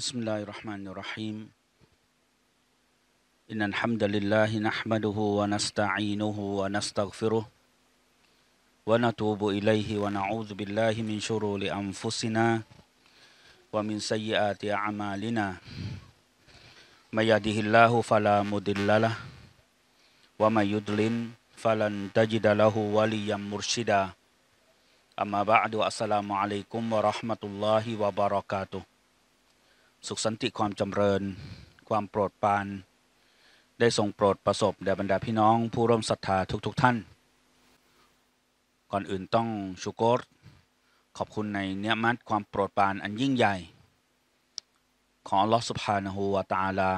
Bismillahirrahmanirrahim. Inna alhamdulillahi nahmaduhu wa nasta'inuhu wa nastaghfiruh wa natubu ilaihi wa na'udzu billahi min shururi anfusina wa min sayyiati a'malina. May yahdihillahu fala mudhillalah wa may yudlil falan tajida lahu waliyyan mursyida. Amma Assalamu alaikum warahmatullahi wabarakatuh. สุขสันติความจำเริญความโปรดปานได้ทรงโปรดประสบแด่บรรดาพี่น้องผู้ร่วมศรัทธาทุก ๆ ท่าน ก่อนอื่นต้องชูโกรขอบคุณในเนื้อมัดความโปรดปานอันยิ่งใหญ่ ของลอสุภาณหูวตาลา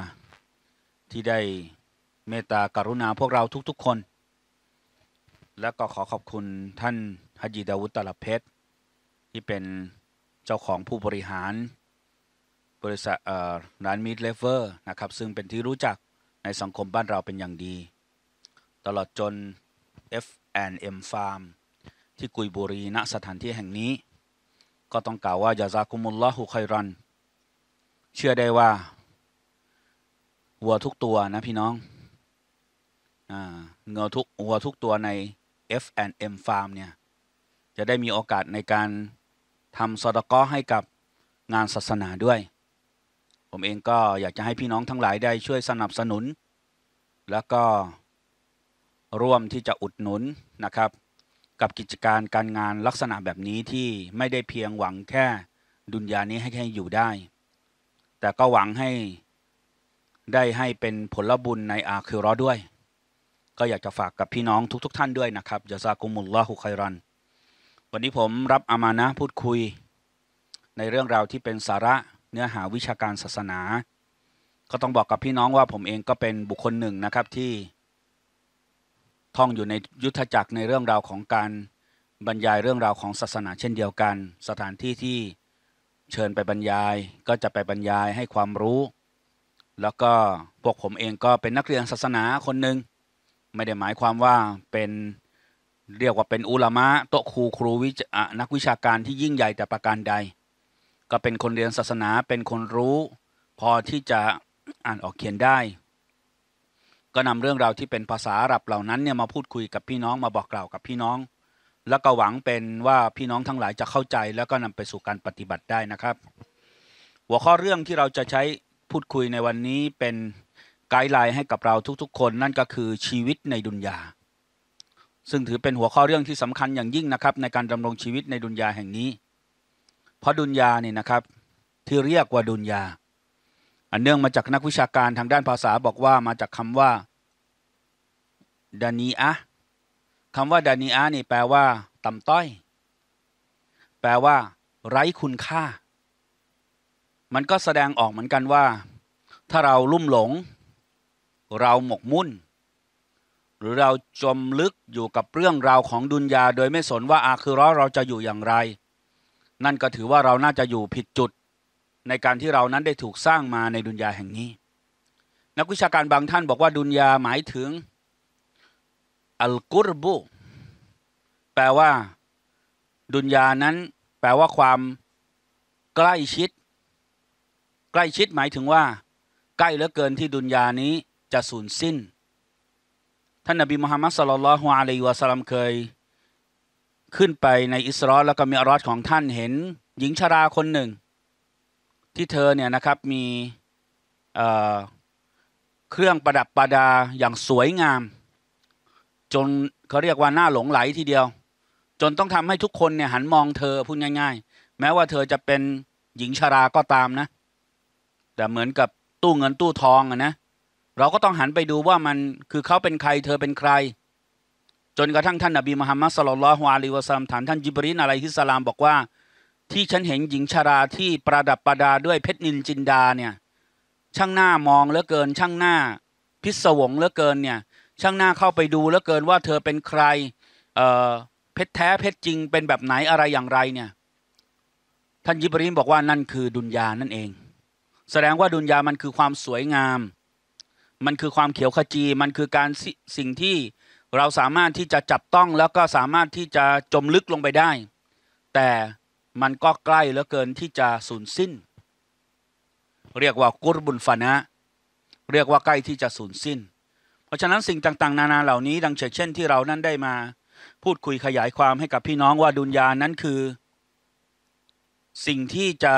ที่ได้เมตตากรุณาพวกเราทุกๆคน และก็ขอขอบคุณท่านฮจีดาวุตตลเพชรที่เป็นเจ้าของผู้บริหารบริษัทร้านมิดเลเวอร์ นะครับ ซึ่งเป็นที่รู้จักในสังคมบ้านเราเป็นอย่างดี ตลอดจน F&M Farm ที่กุยบุรีณสถานที่แห่งนี้ ก็ต้องกล่าวว่ายาซากุมุลลอฮุคอยรันเชื่อได้ว่าวัวทุกตัวนะพี่น้องเงาทุกวัวทุกตัวใน F&M Farm เนี่ยจะได้มีโอกาสในการทำสอดก้อให้กับงานศาสนาด้วยผมเองก็อยากจะให้พี่น้องทั้งหลายได้ช่วยสนับสนุน แล้วก็ร่วมที่จะอุดหนุนนะครับ กับกิจการการงานลักษณะแบบนี้ที่ไม่ได้เพียงหวังแค่ดุลยานี้ให้แค่อยู่ได้ แต่ก็หวังให้ได้ให้เป็นผลบุญในอาคิรอด้วย ก็อยากจะฝากกับพี่น้องทุก ๆทท่านด้วยนะครับยาซากุมุลลอฮุคัยรันวันนี้ผมรับอามานะพูดคุยในเรื่องราวที่เป็นสาระเนื้อหาวิชาการศาสนา ก็ต้องบอกกับพี่น้องว่าผมเองก็เป็นบุคคลหนึ่งนะครับที่ ท่องอยู่ในยุทธจักรในเรื่องราวของการบรรยายเรื่องราวของศาสนาเช่นเดียวกัน สถานที่ที่เชิญไปบรรยาย ก็จะไปบรรยายให้ความรู้ แล้วก็พวกผมเองก็เป็นนักเรียนศาสนาคนหนึ่งไม่ได้หมายความว่าเป็นเรียกว่าเป็นอุลามะโตครูครูวินักวิชาการที่ยิ่งใหญ่แต่ประการใดก็เป็นคนเรียนศาสนาเป็นคนรู้ พอที่จะอ่านออกเขียนได้ ก็นำเรื่องราวที่เป็นภาษาอาหรับเหล่านั้นเนี่ยมาพูดคุยกับพี่น้องมาบอกกล่าวกับพี่น้อง แล้วก็หวังเป็นว่าพี่น้องทั้งหลายจะเข้าใจ แล้วก็นำไปสู่การปฏิบัติได้นะครับ หัวข้อเรื่องที่เราจะใช้พูดคุยในวันนี้ เป็นไกด์ไลน์ให้กับเราทุก ๆ คน นั่นก็คือชีวิตในดุนยาซึ่งถือเป็นหัวข้อเรื่องที่สำคัญอย่างยิ่งนะครับ ในการดำรงชีวิตในดุนยาแห่งนี้พราะดุนยาเนี่ยนะครับ ที่เรียกว่าดุนยาอันเนื่องมาจากนักวิชาการทางด้านภาษาบอกว่ามาจากคำว่าดานีอะคำว่าดานีอะนี่แปลว่า ต่ำต้อย แปลว่า ไร้คุณค่า มันก็แสดงออกเหมือนกันว่า ถ้าเราลุ่มหลง เราหมกมุ่น หรือเราจมลึกอยู่กับเรื่องราวของดุนยาโดยไม่สนว่า อาคือร้อเราจะอยู่อย่างไรนั่นก็ถือว่าเราน่าจะอยู่ผิดจุด ในการที่เรานั้นได้ถูกสร้างมาในดุนยาแห่งนี้ นักวิชาการบางท่านบอกว่าดุนยาหมายถึงอัลกุรบุแปลว่าดุนยานั้นแปลว่าความใกล้ชิด ใกล้ชิดหมายถึงว่า ใกล้เหลือเกินที่ดุนยานี้จะสูญสิ้นท่านนบีมุฮัมมัดสลลัลฮุอะลัยวะสัลลัมเคยขึ้นไปในอิสรอแล้วก็มีอรอดของท่านเห็นหญิงชราคนหนึ่ง ที่เธอเนี่ยนะครับ มีเครื่องประดับประดาอย่างสวยงาม จนเขาเรียกว่าหน้าหลงไหลทีเดียว จนต้องทำให้ทุกคนเนี่ยหันมองเธอพูดง่ายๆ แม้ว่าเธอจะเป็นหญิงชราก็ตามนะ แต่เหมือนกับตู้เงินตู้ทองอะนะ เราก็ต้องหันไปดูว่ามันคือเขาเป็นใครเธอเป็นใครจนกระทั่งท่านนบีมุฮัมมัดสลลัลฮวาลีวะซัมถามท่านยิบรินอะไรฮิสลามบอกว่า ที่ฉันเห็นหญิงชาราที่ประดับประดาด้วยเพชรนินจินดาเนี่ยช่างหน้ามองเหลือเกินช่างหน้าพิศวงเหลือเกินเนี่ยช่างหน้าเข้าไปดูเหลือเกินว่าเธอเป็นใครเอ่อเพชรแท้เพชรจริงเป็นแบบไหนอะไรอย่างไรเนี่ย ท่านยิบรีนบอกว่านั่นคือดุนยานั่นเอง แสดงว่าดุนยามันคือความสวยงาม มันคือความเขียวขจีมันคือการสิ่งที่เราสามารถที่จะจับต้องแล้วก็สามารถที่จะจมลึกลงไปได้ แต่มันก็ใกล้เหลือเกินที่จะสูญสิ้น เรียกว่ากุรบุญฟานะ เรียกว่าใกล้ที่จะสูญสิ้น เพราะฉะนั้นสิ่งต่างๆ นานาเหล่านี้ ดังเช่นที่เรานั้นได้มา พูดคุยขยายความให้กับพี่น้องว่าดุนยานั้นคือ สิ่งที่จะ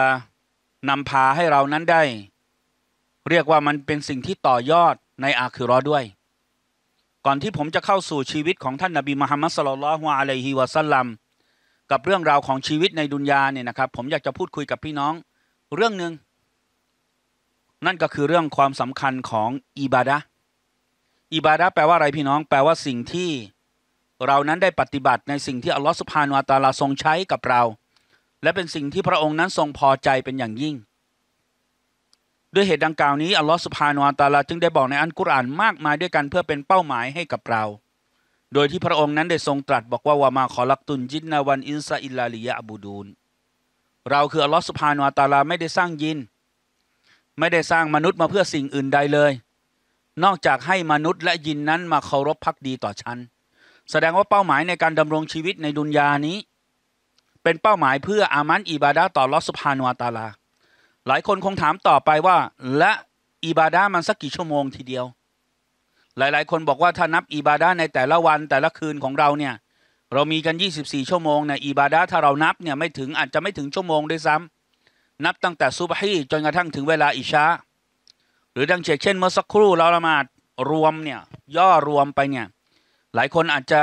นำพาให้เรานั้นได้ เรียกว่ามันเป็นสิ่งที่ต่อยอดในอาคือรอด้วยก่อนที่ผมจะเข้าสู่ชีวิตของท่านนบีมหามัสลลัลฮวาอะลัยฮิวะสัลลัมกับเรื่องราวของชีวิตในดุนยาเนี่ยนะครับ ผมอยากจะพูดคุยกับพี่น้อง เรื่องหนึ่งนั่นก็คือเรื่องความสำคัญของ อิบาดะอิบาดะแปลว่าอะไรพี่น้อง แปลว่าสิ่งที่ เรานั้นได้ปฏิบัติ ในสิ่งที่อัลลอฮฺสุภาานอัตาลาทรงใช้กับเรา และเป็นสิ่งที่พระองค์นั้นทรงพอใจเป็นอย่างยิ่งด้วยเหตุดังกล่าวนี้อัลลอฮฺสุภาโนอัตาลาจึงได้บอกในอันกุรอานมากมายด้วยกันเพื่อเป็นเป้าหมายให้กับเรา โดยที่พระองค์นั้นได้ทรงตรัสบอกว่าวามาขอลักตุนจินนาวันอินซาอิลลาลิยะบูดูน เราคืออัลลอฮฺสุภาโนอัตาลาไม่ได้สร้างยิน ไม่ได้สร้างมนุษย์มาเพื่อสิ่งอื่นใดเลย นอกจากให้มนุษย์และยินนั้นมาเคารพพักดีต่อฉัน แสดงว่าเป้าหมายในการดำรงชีวิตในดุนยานี้ เป็นเป้าหมายเพื่ออามันอิบาดาต่อลอสุภาโนอัตาลาหลายคนคงถามต่อไปว่า และอิบาดามันสักกี่ชั่วโมงทีเดียว หลายๆ คนบอกว่าถ้านับอิบาดาในแต่ละวันแต่ละคืนของเราเนี่ยเรามีกัน24ชั่วโมงเนี่ยอิบาดาถ้าเรานับเนี่ยไม่ถึงอาจจะไม่ถึงชั่วโมงด้วยซ้ำ นับตั้งแต่ซุบฮีจนกระทั่งถึงเวลาอิชาหรือดังเช่นเช่น เมื่อสักครู่เราละหมาดรวมเนี่ยย่อรวมไปเนี่ยหลายคนอาจจะ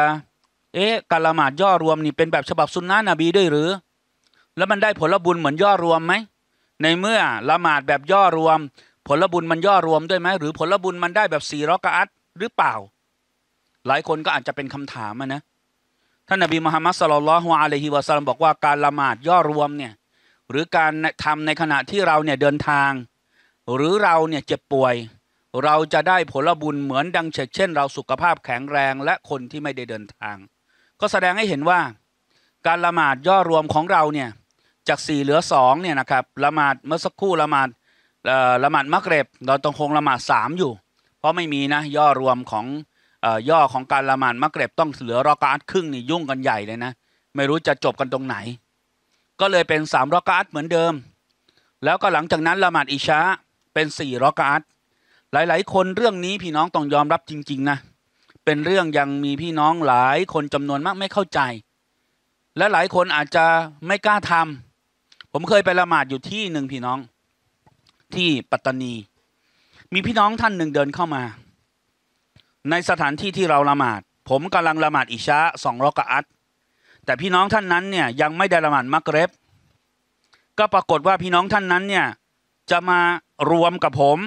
เอ๊ะการละหมาดย่อรวมนี่เป็นแบบฉบับสุนนะนบีด้วยหรือ แล้วมันได้ผลบุญเหมือนย่อรวมไหมในเมื่อละหมาดแบบย่อรวม ผลบุญมันย่อรวมด้วยไหมหรือผลบุญมันได้แบบสี่รอกอัตหรือเปล่า หลายคนก็อาจจะเป็นคำถามนะท่านนบีมุฮัมมัดสลลัลฮวาอลัยฮิวะซัลลัมบอกว่าการละหมาดย่อรวมเนี่ยหรือการทำในขณะที่เราเนี่ยเดินทาง หรือเราเนี่ยเจ็บป่วย เราจะได้ผลบุญเหมือนดังเช่นเช่นเราสุขภาพแข็งแรงและคนที่ไม่ได้เดินทาง ก็แสดงให้เห็นว่าการละหมาดย่อรวมของเราเนี่ยจากสี่เหลือสองเนี่ยนะครับละหมาดเมื่อสักครู่ละหมาดละหมาดมักเร็บเราต้องคงละหมาดสามอยู่ เพราะไม่มีนะย่อรวมของย่อของการละหมาดมักเร็บต้องเหลือรอกาอัดครึ่งนี่ยุ่งกันใหญ่เลยนะไม่รู้จะจบกันตรงไหน ก็เลยเป็นสามรอกาอัดเหมือนเดิม แล้วก็หลังจากนั้นละหมาดอิชาเป็นสี่รอกาอัดหลาย ๆ คนเรื่องนี้พี่น้องต้องยอมรับจริงๆนะเป็นเรื่องยังมีพี่น้องหลายคนจำนวนมากไม่เข้าใจ และหลายคนอาจจะไม่กล้าทำผมเคยไปละหมาดอยู่ที่หนึ่งพี่น้องที่ปัตตานี มีพี่น้องท่านหนึ่งเดินเข้ามา ในสถานที่ที่เราละหมาด ผมกำลังละหมาดอิชะสองรอกะอัตแต่พี่น้องท่านนั้นเนี่ยยังไม่ได้ละหมาดมักเรบก็ปรากฏว่าพี่น้องท่านนั้นเนี่ย จะมารวมกับผม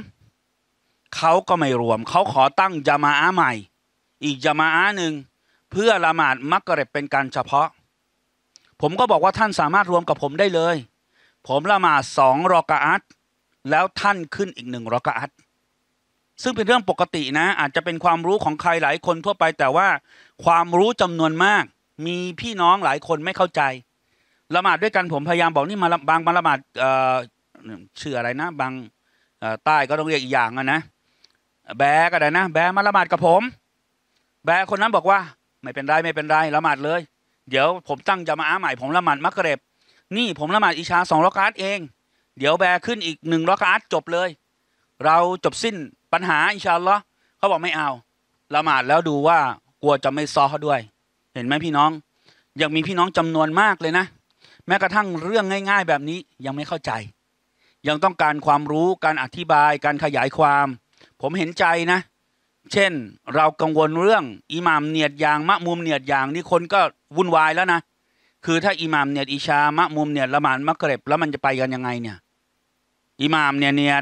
เขาก็ไม่รวม เขาขอตั้งจามาอาใหม่ อีกจามาอาหนึ่งเพื่อละหมาดมักเรบเป็นการเฉพาะ ผมก็บอกว่าท่านสามารถรวมกับผมได้เลยผมละหมาดสองรอกะอัตแล้วท่านขึ้นอีกหนึ่งรอกะอัตซึ่งเป็นเรื่องปกตินะ อาจจะเป็นความรู้ของใครหลายคนทั่วไป แต่ว่าความรู้จำนวนมาก มีพี่น้องหลายคนไม่เข้าใจละหมาดด้วยกันผมพยายามบอกนี่มาบางมาละหมาดชื่ออะไรนะบางใต้ก็ต้องเรียกอีกอย่างนะ แบก็ได้นะ แบมาละหมาดกับผม แบคนนั้นบอกว่า ไม่เป็นไรไม่เป็นไรละหมาดเลย เดี๋ยวผมตั้งจะมาอาใหม่ผมละหมาดมักเร็บนี่ ผม ละหมาดอิชาสองรอกาตเอง เดี๋ยวแบขึ้นอีกหนึ่งรอกาตจบเลย เราจบสิ้นปัญหาอิชาลอเขาบอกไม่เอา ละหมาดแล้วดูว่ากลัวจะไม่ ซอเขาด้วย เห็นไหมพี่น้อง ยังมีพี่น้อง จำนวนมากเลยนะ แม้กระทั่งเรื่องง่าย ๆ แบบนี้ยังไม่เข้าใจ ยังต้องการความรู้การอธิบายการขยายความ ผมเห็นใจนะ เช่นเรากังวลเรื่องอิหมามเนียดยางมะมุมเนียดยางนี่คนก็วุ่นวายแล้วนะคือถ้าอิหมามเนี่ยอิชามะมุมเนี่ยละหมาดมเกร็บแล้วมันจะไปกันยังไงเนี่ยอิหมามเนี่ยเนี่ย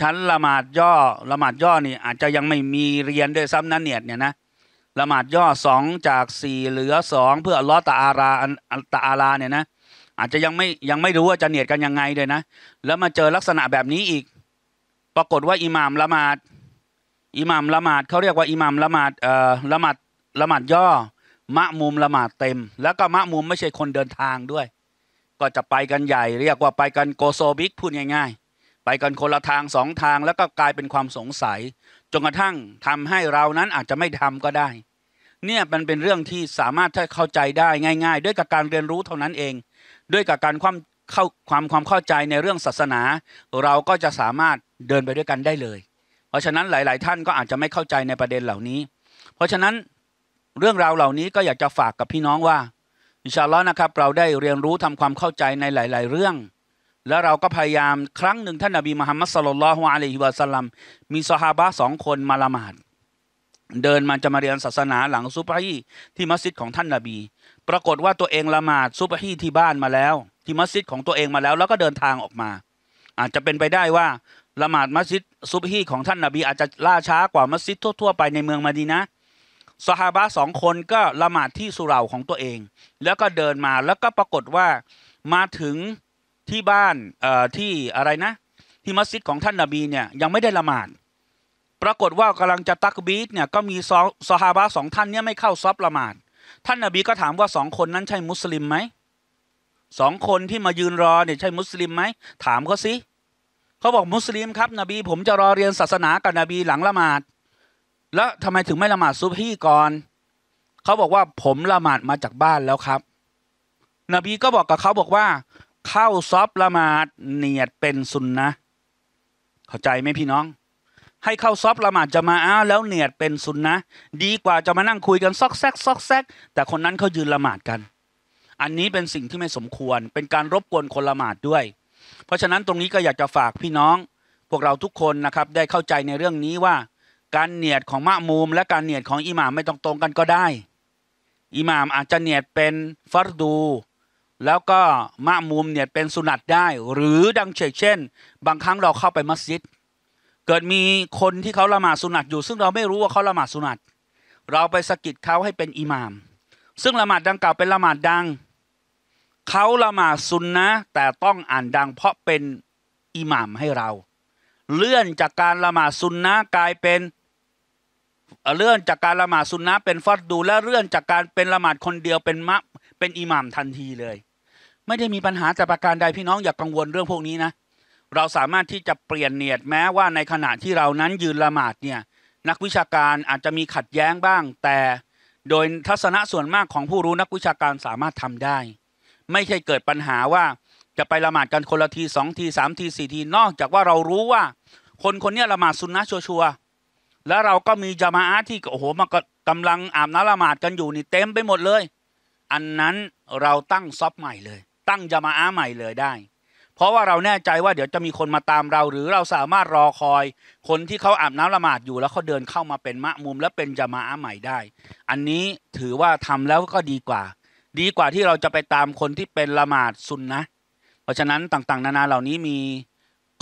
ชั้นละหมาดย่อละหมาดย่อนี่อาจจะยังไม่มีเรียนด้วยซ้ำนั้นเนี่ยเนี่ยนะละหมาดย่อสองจากสี่เหลือสองเพื่อลอตาอาราตาอาราเนี่ยนะอาจจะยังไม่ยังไม่รู้ว่าจะเนียดกันยังไงเลยนะ แล้วมาเจอลักษณะแบบนี้อีก ปรากฏว่าอิหมามละหมาดอิหมามละหมาดเขาเรียกว่าอิหมามละหมาดเอ่อละหมาดละหมาดย่อมะมุมละหมาดเต็มแล้วก็มะมุมไม่ใช่คนเดินทางด้วย ก็จะไปกันใหญ่ เรียกว่าไปกันโกโซบิกพูดง่ายๆ ไปกันคนละทางสองทางแล้วก็กลายเป็นความสงสัยจนกระทั่งทำให้เรานั้นอาจจะไม่ทำก็ได้ เนี่ยมันเป็นเรื่องที่สามารถที่เข้าใจได้ง่ายๆ ด้วยกับการเรียนรู้เท่านั้นเอง ด้วยกับการความเข้าความความเข้าใจในเรื่องศาสนา เราก็จะสามารถเดินไปด้วยกันได้เลย เพราะฉะนั้นหลายๆ ท่านก็อาจจะไม่เข้าใจในประเด็นเหล่านี้ เพราะฉะนั้นเรื่องราวเหล่านี้ก็อยากจะฝากกับพี่น้องว่า อินชาอัลลอฮ์นะครับเราได้เรียนรู้ทำความเข้าใจในหลายๆเรื่อง แล้วเราก็พยายามครั้งหนึ่งท่านนบีมหามัสลลัลฮุอะลัยฮิวะสัลลัมมีสหาบะสองคนมาละหมาด เดินมาจะมาเรียนศาสนาหลังซุบฮีที่มัสยิดของท่านนบี ปรากฏว่าตัวเองละหมาดซุบฮีที่บ้านมาแล้ว ที่มัสยิดของตัวเองมาแล้ว แล้วก็เดินทางออกมา อาจจะเป็นไปได้ว่าละหมาดมัสยิดซุบฮีของท่านนบี อาจจะล่าช้ากว่ามัสยิดทั่วๆไปในเมืองมาดีนะสหาบะสองคนก็ละหมาดที่สุเหร่าของตัวเอง แล้วก็เดินมาแล้วก็ปรากฏว่ามาถึงที่บ้านเอ่อที่อะไรนะที่มัสยิดของท่านนาบีเนี่ยยังไม่ได้ละหมาดปรากฏว่ากำลังจะตักบีดเนี่ยก็มีสองสหาบะสองท่านเนี่ยไม่เข้าซอบละหมาดท่านนาบีก็ถามว่าสองคนนั้นใช่มุสลิมไหมสองคนที่มายืนรอเนี่ยใช่มุสลิมไหมถามเขาสิเขาบอกมุสลิมครับนบีผมจะรอเรียนศาสนากับนบีหลังละหมาดแล้วทำไมถึงไม่ละหมาดซุบฮีก่อนเขาบอกว่าผมละหมาดมาจากบ้านแล้วครับ นบีก็บอกกับเขาบอกว่า เข้าซอบละหมาดเนียดเป็นซุนนะเข้าใจไหมพี่น้อง ให้เข้าซอบละหมาดจะมาอ้าแล้วเนียดเป็นซุนนะดีกว่าจะมานั่งคุยกันซอกแซกซอกแซกแต่คนนั้นเขายืนละหมาดกัน อันนี้เป็นสิ่งที่ไม่สมควร เป็นการรบกวนคนละหมาดด้วย เพราะฉะนั้นตรงนี้ก็อยากจะฝากพี่น้อง พวกเราทุกคนนะครับได้เข้าใจในเรื่องนี้ว่าการเนียดของมะมูมและการเนียดของอิหม่ามไม่ต้องตรงกันก็ได้ อิหม่ามอาจจะเนียดเป็นฟัรดู แล้วก็มะมูมเนียดเป็นสุนัตได้ หรือดังเเช่น บางครั้งเราเข้าไปมัสยิด เกิดมีคนที่เขาละหมาดสุนัตอยู่ ซึ่งเราไม่รู้ว่าเขาละหมาดสุนัตเราไปสะกิดเขาให้เป็นอิหม่าม ซึ่งละหมาดดังกล่าวเป็นละหมาดดังเขาละหมาดซุนนะแต่ต้องอ่านดังเพราะเป็นอิหม่ามให้เรา เลื่อนจากการละหมาดซุนนะกลายเป็นเลื่อนจากการละหมาดสุนนะเป็นฟัดดูและเลื่อนจากการเป็นละหมาดคนเดียวเป็นมะเป็นอิหมัมทันทีเลย ไม่ได้มีปัญหาแต่ประการใดพี่น้องอย่ากกังวลเรื่องพวกนี้นะเราสามารถที่จะเปลี่ยนเนียดแม้ว่า ในขณะที่เรานั้นยืนละหมาดเนี่ยนักวิชาการอาจจะมีขัดแย้งบ้าง แต่โดยทัศนะส่วนมากของผู้รู้นักวิชาการสามารถทำได้ ไม่ใช่เกิดปัญหาว่าจะไปละหมาดกันคนละทีสองทีสามทีสี่ทีนอกจากว่าเรารู้ว่า คนคนนี้ละหมาดสุนนะชัวรแล้วเราก็มีจามาอาที่โอ้โหมันก็กำลังอาบน้ำละหมาดกันอยู่นี่เต็มไปหมดเลย อันนั้นเราตั้งซอฟใหม่เลย ตั้งจามาอาใหม่เลยได้ เพราะว่าเราแน่ใจว่าเดี๋ยวจะมีคนมาตามเรา หรือเราสามารถรอคอย คนที่เขาอาบน้ำละหมาดอยู่ แล้วเขาเดินเข้ามาเป็นมะมุมและเป็นจะมาอาใหม่ได้ อันนี้ถือว่าทำแล้วก็ดีกว่า ดีกว่าที่เราจะไปตามคนที่เป็นละหมาดซุนนะเพราะฉะนั้นต่างๆ นานาเหล่านี้มี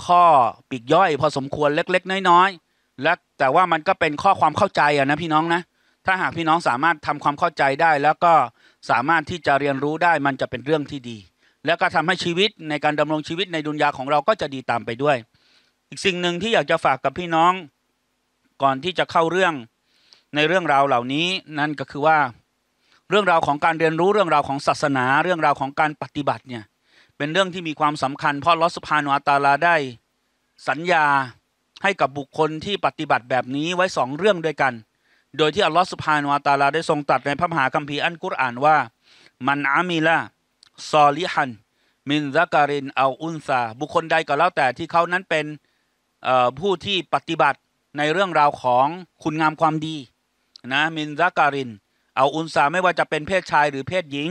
ข้อปีกย่อยพอสมควรเล็ก ๆ น้อยๆและแต่ว่ามันก็เป็นข้อความเข้าใจอะนะพี่น้องนะ ถ้าหากพี่น้องสามารถทำความเข้าใจได้ แล้วก็สามารถที่จะเรียนรู้ได้มันจะเป็นเรื่องที่ดี แล้วก็ทำให้ชีวิตในการดำรงชีวิตในดุนยาของเราก็จะดีตามไปด้วย อีกสิ่งหนึ่งที่อยากจะฝากกับพี่น้อง ก่อนที่จะเข้าเรื่องในเรื่องราวเหล่านี้นั่นก็คือว่า เรื่องราวของการเรียนรู้เรื่องราวของศาสนา เรื่องราวของการปฏิบัติเนี่ย เป็นเรื่องที่มีความสำคัญเพราะลอสพานอาตาลาได้ สัญญาให้กับบุคคลที่ปฏิบัติแบบนี้ไว้สองเรื่องด้วยกัน โดยที่อัลลอฮฺสุภาโนอาตาลาได้ทรงตัดในพระมหาคัมภีร์อันกุรอานว่า มันอามิลาซอลิฮันมินซัการิน เอาอุนซาบุคคลใดก็แล้วแต่ที่เขานั้นเป็นผู้ที่ปฏิบัติในเรื่องราวของคุณงามความดีนะมินซัการินเอาอุนซาไม่ว่าจะเป็นเพศชายหรือเพศหญิง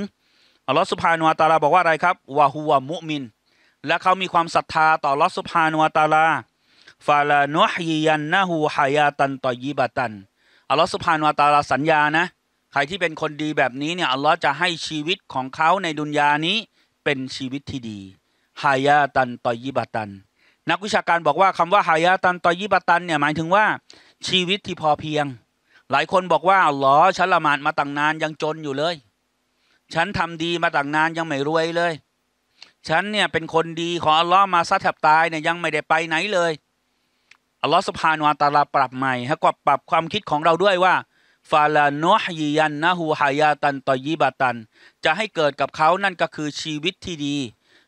อัลลอฮฺสุภาโนอาตาลาบอกว่าอะไรครับวะฮุวะมุมิน และเขามีความศรัทธาต่ออัลลอฮฺสุภาโนอาตาลาฟาลาโนฮียันนาหูฮายาตันตอยีบาตันอัลลอฮฺสุภาโนตาลาสัญญานะ ใครที่เป็นคนดีแบบนี้เนี่ย อัลลอฮ์จะให้ชีวิตของเขาในดุนยานี้เป็นชีวิตที่ดีฮายาตันตอยีบาตัน นักวิชาการบอกว่าคำว่าฮายาตันตอยีบาตัน เนี่ยหมายถึงว่า ชีวิตที่พอเพียง หลายคนบอกว่าอัลลอฮ์ฉันละหมาดมาตั้งนานยังจนอยู่เลย ฉันทำดีมาตั้งนานยังไม่รวยเลย ฉันเนี่ยเป็นคนดีขออัลลอฮ์มาซะแทบตายเนี่ยยังไม่ได้ไปไหนเลยอัลลอฮฺสุานวาตาลาปรับใหม่ให้กับปรับความคิดของเราด้วยว่า ฟาลาโนฮยียันนะฮูฮายาตันตอยีบาตัน จะให้เกิดกับเขานั่นก็คือชีวิตที่ดี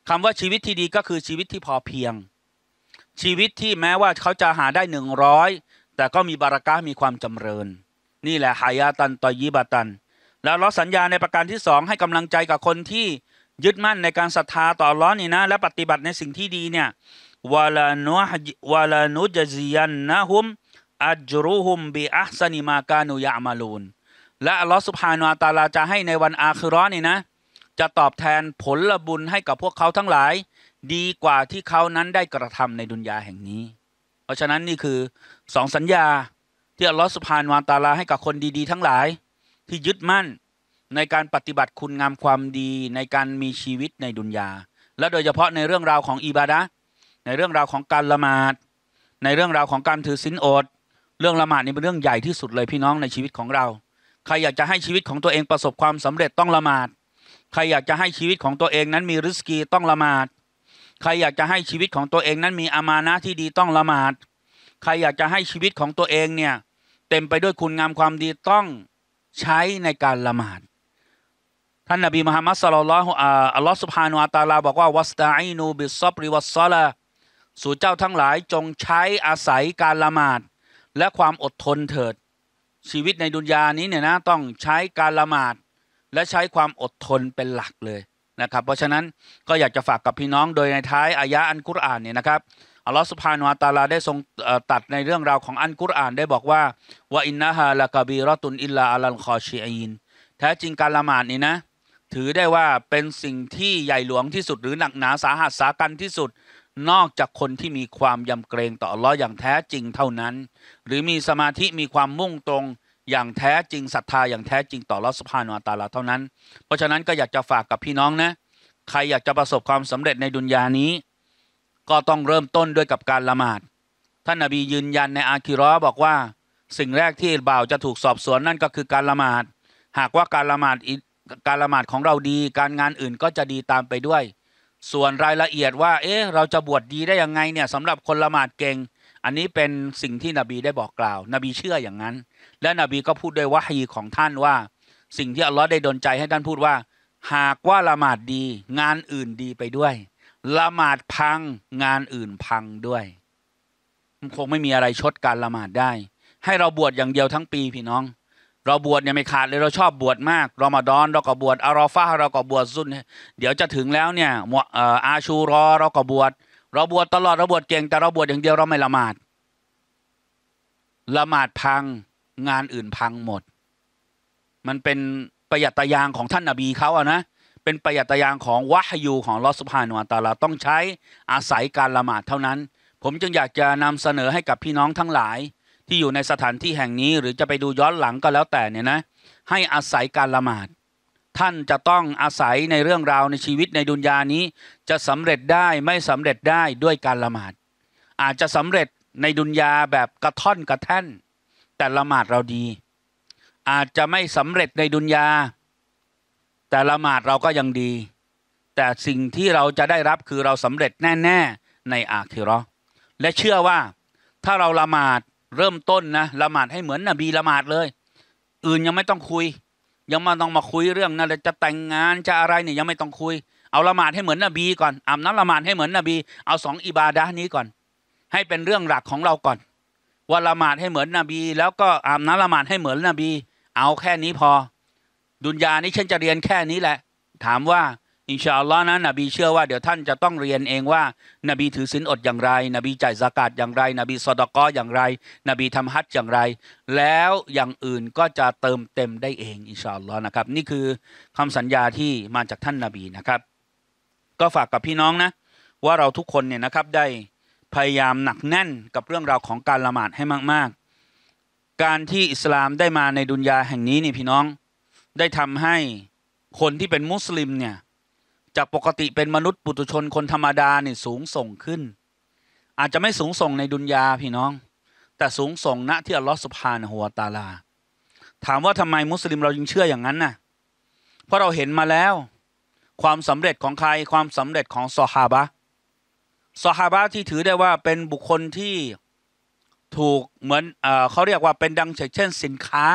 คำว่าชีวิตที่ดีก็คือชีวิตที่พอเพียง ชีวิตที่แม้ว่าเขาจะหาได้หนึ่งร้อยแต่ก็มีบารากามีความจำเริญ นี่แหละฮายาตันตอยีบาตัน แล้วเราสัญญาในประการที่สองให้กำลังใจกับคนที่ ยึดมั่นในการศรัทธาต่อร้อนนี่นะ และปฏิบัติในสิ่งที่ดีเนี่ยวะลานูจวะลานูจซียันนะฮุมอัจรูฮุมบีอัพสนิมากานูยะมาลูนและอัลลอฮฺสุบฮานาตาลาจะให้ในวันอาคิรอนี่นะจะตอบแทนผลบุญให้กับพวกเขาทั้งหลาย ดีกว่าที่เขานั้นได้กระทำในดุนยาแห่งนี้ เพราะฉะนั้นนี่คือสองสัญญาที่อัลลอฮฺสุบฮานาตาลาให้กับคนดีๆทั้งหลาย ที่ยึดมั่นในการปฏิบัติคุณงามความดีในการมีชีวิตในดุนยาและโดยเฉพาะในเรื่องราวของอิบาดะในเรื่องราวของการละหมาด ในเรื่องราวของการถือศีลอด เรื่องละหมาดนี่เป็นเรื่องใหญ่ที่สุดเลยพี่น้องในชีวิตของเราใครอยากจะให้ชีวิตของตัวเองประสบความสำเร็จต้องละหมาดใครอยากจะให้ชีวิตของตัวเองนั้นมีริสกีต้องละหมาดใครอยากจะให้ชีวิตของตัวเองนั้นมีอามานะที่ดีต้องละหมาดใครอยากจะให้ชีวิตของตัวเองเนี่ยเต็มไปด้วยคุณงามความดีต้องใช้ในการละหมาดท่านนบีมุฮัมมัดสลลัลลอฮุอัลลอฮฺสุบฮานุอัตาลา บอกว่าวัสตาอินูบิซอบริวัสซาลาสู่เจ้าทั้งหลายจงใช้อาศัยการละหมาด และความอดทนเถิดชีวิตในดุนยานี้เนี่ยนะต้องใช้การละหมาด และใช้ความอดทนเป็นหลักเลยนะครับเพราะฉะนั้นก็อยากจะฝากกับพี่น้องโดยในท้ายอายะอันกุรอานเนี่ยนะครับอัลลอฮฺสุภาโนตาลาได้ทรงตัดในเรื่องราวของอันกุรอาน ได้บอกว่าว่าอินนะฮะละกบีรอตุนอิลลาอัลลนคอชีอินแท้จริงการละหมาดนี่นะถือได้ว่าเป็นสิ่งที่ใหญ่หลวงที่สุด หรือหนักหนาสาหัสสากันที่สุดนอกจากคนที่มีความยำเกรงต่ออัลลอฮ์อย่างแท้จริงเท่านั้น หรือมีสมาธิมีความมุ่งตรงอย่างแท้จริงศรัทธาอย่างแท้จริงต่อลอสพานวตาลาเท่านั้นเพราะฉะนั้นก็อยากจะฝากกับพี่น้องนะใครอยากจะประสบความสำเร็จในดุนยานี้ ก็ต้องเริ่มต้นด้วยกับการละหมาดท่านนาบียืนยันในอาคิรอบอกว่า สิ่งแรกที่บ่าวจะถูกสอบสวนนั่นก็คือการละหมาด หากว่าการละหมาดการละหมาดของเราดี การงานอื่นก็จะดีตามไปด้วยส่วนรายละเอียดว่าเอ๊ะ เราจะบวชดีได้ยังไงเนี่ยสำหรับคนละหมาดเก่ง อันนี้เป็นสิ่งที่นบีได้บอกกล่าว นบีเชื่ออย่างนั้น และนบีก็พูดด้วยวะฮีของท่านว่า สิ่งที่อัลลอฮ์ได้ดนใจให้ท่านพูดว่า หากว่าละหมาดดี งานอื่นดีไปด้วย ละหมาดพังงานอื่นพังด้วย คงไม่มีอะไรชดการละหมาดได้ให้เราบวชอย่างเดียวทั้งปีพี่น้องเราบวชเนี่ยไม่ขาดเลย เราชอบบวชมากรอมฎอน เราก็บวชอารอฟาเราก็บวชซุนเดี๋ยวจะถึงแล้วเนี่ยอาชูรอเราก็บวชเราบวชตลอดเราบวชเก่งแต่เราบวชอย่างเดียวเราไม่ละหมาดละหมาดพังงานอื่นพังหมด มันเป็นประหยัดตยางของท่านนาบีเขาอะนะเป็นประหยัดตยางของวะฮยูของลอสุภานวตาลาต้องใช้อาศัยการละหมาดเท่านั้น ผมจึงอยากจะนำเสนอให้กับพี่น้องทั้งหลายที่อยู่ในสถานที่แห่งนี้หรือจะไปดูย้อนหลังก็แล้วแต่เนี่ยนะ ให้อาศัยการละหมาด ท่านจะต้องอาศัยในเรื่องราวในชีวิตในดุนยานี้จะสำเร็จได้ไม่สำเร็จได้ด้วยการละหมาด อาจจะสำเร็จในดุนยาแบบกระท่อนกระแท่นแต่ละหมาดเราดี อาจจะไม่สำเร็จในดุนยาแต่ละหมาดเราก็ยังดี แต่สิ่งที่เราจะได้รับคือเราสำเร็จแน่ ๆ ในอาคิรอและเชื่อว่าถ้าเราละหมาดเริ่มต้นนะละหมาด ให้ เหมือนนบีละหมาดเลย อื่นยังไม่ต้องคุย ยังมาต้องมาคุยเรื่องนะจะแต่งงานจะอะไรเนี่ยยังไม่ต้องคุย เอาละหมาด ให้เหมือนนบีก่อนอาบน้ำละหมาดให้เหมือนนบี เอาสองอิบาดะนี้ก่อน ให้เป็นเรื่องหลักของเราก่อน ว่าละหมาดให้เหมือนนบี แล้วก็อาบน้ำละหมาดให้เหมือนนบี เอาแค่นี้พอ ดุนยานี้ฉันจะเรียนแค่นี้แหละ ถามว่าอินชาอัลลอฮ์นะนบีเชื่อว่าเดี๋ยวท่านจะต้องเรียนเองว่า นบีถือศีลอดอย่างไรนบีจ่ายสะกาดอย่างไร นบีสอดกออย่างไร นบีทำฮัจอย่างไร แล้วอย่างอื่นก็จะเติมเต็มได้เอง อินชาอัลลอฮ์นะครับนี่คือคำสัญญาที่มาจากท่านนบีนะครับ ก็ฝากกับพี่น้องนะว่าเราทุกคนเนี่ยนะครับได้พยายามหนักแน่นกับเรื่องราวของการละหมาดให้มาก ๆ การที่อิสลามได้มาในดุนยาแห่งนี้นี่พี่น้อง ได้ทำให้คนที่เป็นมุสลิมเนี่ยจากปกติเป็นมนุษย์ปุถุชนคนธรรมดาเนี่ยสูงส่งขึ้น อาจจะไม่สูงส่งในดุนยาพี่น้อง แต่สูงส่งณที่อัลลอฮฺสุบฮานหัวตาลาถามว่าทำไมมุสลิม เรายังเชื่ออย่างนั้นน่ะ เพราะเราเห็นมาแล้ว ความสำเร็จของใครความสำเร็จของซอฮาบะซอฮาบะที่ถือได้ว่าเป็นบุคคลที่ถูกเหมือนเอเขาเรียกว่าเป็นดังเช่น สินค้า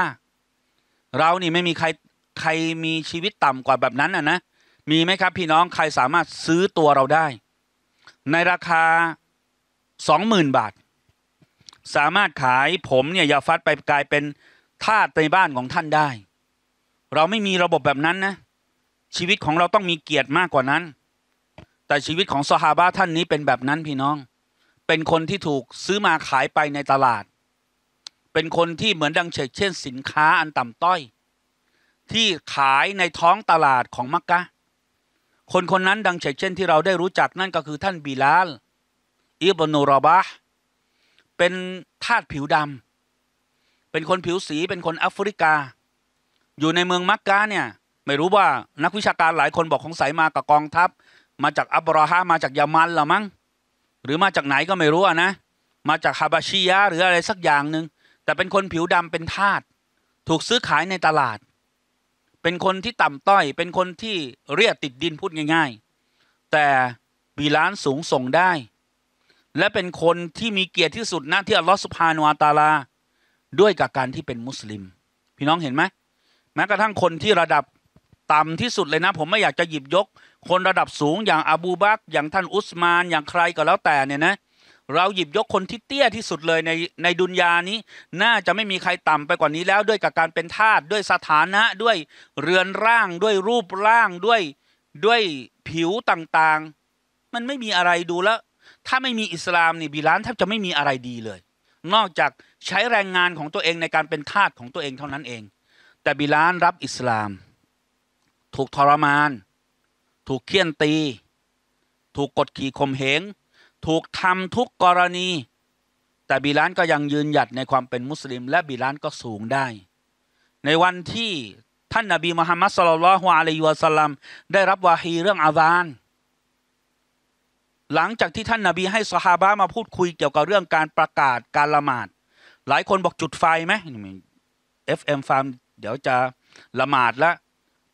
เรานี่ไม่มีใครใครมีชีวิตต่ำกว่าแบบนั้นอ่ะนะเมีไหมครับ พี่น้องใครสามารถซื้อตัวเราได้ ในราคาสองหมื่นบาท สามารถขายผมเนี่ยยาฟัดไปกลายเป็นทาสในบ้านของท่านได้ เราไม่มีระบบแบบนั้นนะ ชีวิตของเราต้องมีเกียรติมากกว่านั้น แต่ชีวิตของซอฮาบะท่านนี้เป็นแบบนั้นพี่น้อง เป็นคนที่ถูกซื้อมาขายไปในตลาด เป็นคนที่เหมือนดังเช่นสินค้าอันต่ำต้อย ที่ขายในท้องตลาดของมักกะคนคนนั้นดังเช่นที่เราได้รู้จัก นั่นก็คือท่านบีลาล อิบนุรบะเป็นทาสผิวดำเป็นคนผิวสี เป็นคนแอฟริกา อยู่ในเมืองมักกะเนี่ย ไม่รู้ว่านักวิชาการหลายคนบอกของสายมา กับ กองทัพ มาจากอับราฮามาจากยามันหรือมั้ง หรือมาจากไหนก็ไม่รู้นะ มาจากฮาบาชียะหรืออะไรสักอย่างหนึ่ง แต่เป็นคนผิวดำเป็นทาส ถูกซื้อขายในตลาดเป็นคนที่ต่ำต้อย เป็นคนที่เรียกติดดินพูดง่ายๆ แต่บีล้านสูงส่งได้ และเป็นคนที่มีเกียรติที่สุดนะที่อัลลอฮฺสุภาโนอาตาลา ด้วยกับการที่เป็นมุสลิม พี่น้องเห็นไหมแม้กระทั่งคนที่ระดับต่ำที่สุดเลยนะ ผมไม่อยากจะหยิบยกคนระดับสูงอย่างอบูบัก อย่างท่านอุสมานอย่างใครก็แล้วแต่เนี่ยนะเเราหยิบยกคนที่เตี้ยที่สุดเลยในในดุนยานี้ น่าจะไม่มีใครต่ำไปกว่านี้แล้วด้วยกับการเป็นทาสด้วยสถานะด้วยเรือนร่าง ด้วยรูปร่างด้วยด้วยผิวต่าง ๆ มันไม่มีอะไรดูแล้ว ถ้าไม่มีอิสลามนี่บิลานแทบจะไม่มีอะไรดีเลย นอกจากใช้แรงงานของตัวเองในการเป็นทาสของตัวเองเท่านั้นเอง แต่บิลานรับอิสลาม ถูกทรมาน ถูกเคี่ยนตี ถูกกดขี่ข่มเหงถูกทำทุกกรณี แต่บิลานก็ยังยืนหยัดในความเป็นมุสลิม และบิลานก็สูงได้ ในวันที่ท่านนาบีมุฮัมมัดสุลลัลฮวาลัยวะสัลลัม ได้รับวาฮีเรื่องอาวาน หลังจากที่ท่านนาบีให้สฮาบะมาพูดคุยเกี่ยวกับเรื่องการประกาศการละหมาด หลายคนบอกจุดไฟไหม FM ฟาร์มเดี๋ยวจะละหมาดละ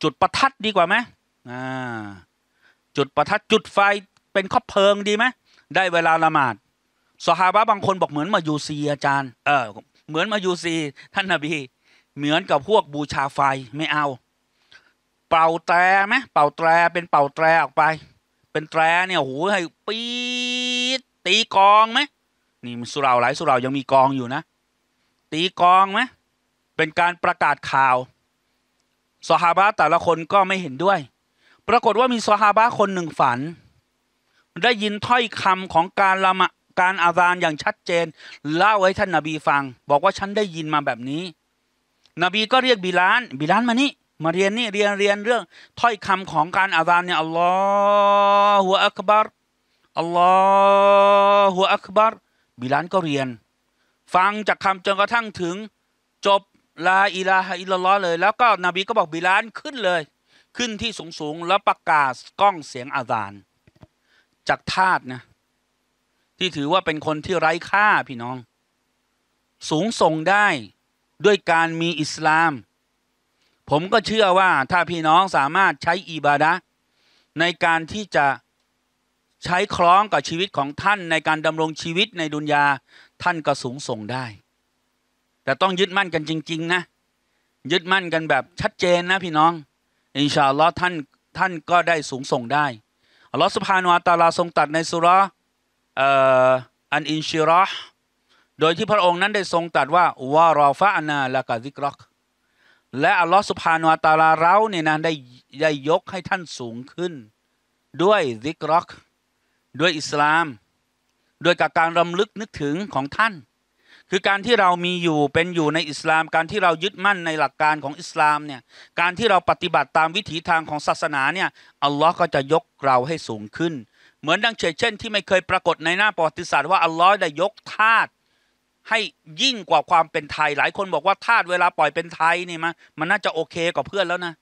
จุดประทัดดีกว่าไหมจุดประทัดจุดไฟเป็นคบเพลิงดีไหมได้เวลาละหมาดสหาบะบางคนบอกเหมือนมายูซีอาจารย์เออ เหมือนมายูซีท่านนบีเหมือนกับพวกบูชาไฟไม่เอา เป่าแตรไหมเป่าแตรเป็นเป่าแตรออกไปเป็นแตรเนี่ยโหให้ปีตีกองไหมนี่สุราหลายสุรายังมีกองอยู่นะ ตีกองไหมเป็นการประกาศข่าว สหาบะแต่ละคนก็ไม่เห็นด้วยปรากฏว่ามีสหาบะคนหนึ่งฝันได้ยินถ้อยคำของการละมาการอาซานอย่างชัดเจน เล่าให้ท่านนาบีฟัง บอกว่าฉันได้ยินมาแบบนี้นบีก็เรียกบิลานบิลานมานี่ มาเรียนนี่เรียนเรียนเรื่องถ้อยคำของการอาซานเนี่ยอัลลอฮฺอักบารอัลลอฮฺอักบารบิลานก็เรียน ฟังจากคำจนกระทั่งถึง จบลาอิลาฮะอิลลอฮ์เลยแล้วก็นบีก็บอกบิลานขึ้นเลย ขึ้นที่สูงๆแล้วประกาศกล้องเสียงอาซานจากทาสนะ ที่ถือว่าเป็นคนที่ไร้ค่า พี่น้อง สูงส่งได้ด้วยการมีอิสลาม ผมก็เชื่อว่า ถ้าพี่น้องสามารถใช้อิบาดะในการที่จะใช้คล้องกับชีวิตของท่านในการดำรงชีวิตในดุนยาท่านก็สูงส่งได้ แต่ต้องยึดมั่นกันจริง ๆ นะ ยึดมั่นกันแบบชัดเจนนะ พี่น้อง อินชาอัลลอฮ์ท่านท่านก็ได้สูงส่งได้ลอสุภาโนอาตาลาทรงตัดในสุราอันอินชิรอห์โดยที่พระองค์นั้นได้ทรงตัดว่าวารอฟะนาละกาซิกรอกและอัลลอฮฺสุภาโนอาตาลาเราเนี่ยนะได้ได้ยกให้ท่านสูงขึ้น ด้วยซิกรอกด้วยอิสลามด้วยการรำลึกนึกถึงของท่านคือการที่เรามีอยู่เป็นอยู่ในอิสลามการที่เรายึดมั่นในหลักการของอิสลามเนี่ย การที่เราปฏิบัติตามวิถีทางของศาสนาเนี่ยอัลลอฮ์ก็จะยกเราให้สูงขึ้น เหมือนดังเช่นเช่น ที่ไม่เคยปรากฏในหน้าประวัติศาสตร์ ว่าอัลลอฮ์ได้ยกทาสให้ยิ่งกว่าความเป็นไทยหลายคนบอกว่าทาสเวลาปล่อยเป็นไทยนี่มันมันน่าจะโอเคกว่าเพื่อนแล้วนะ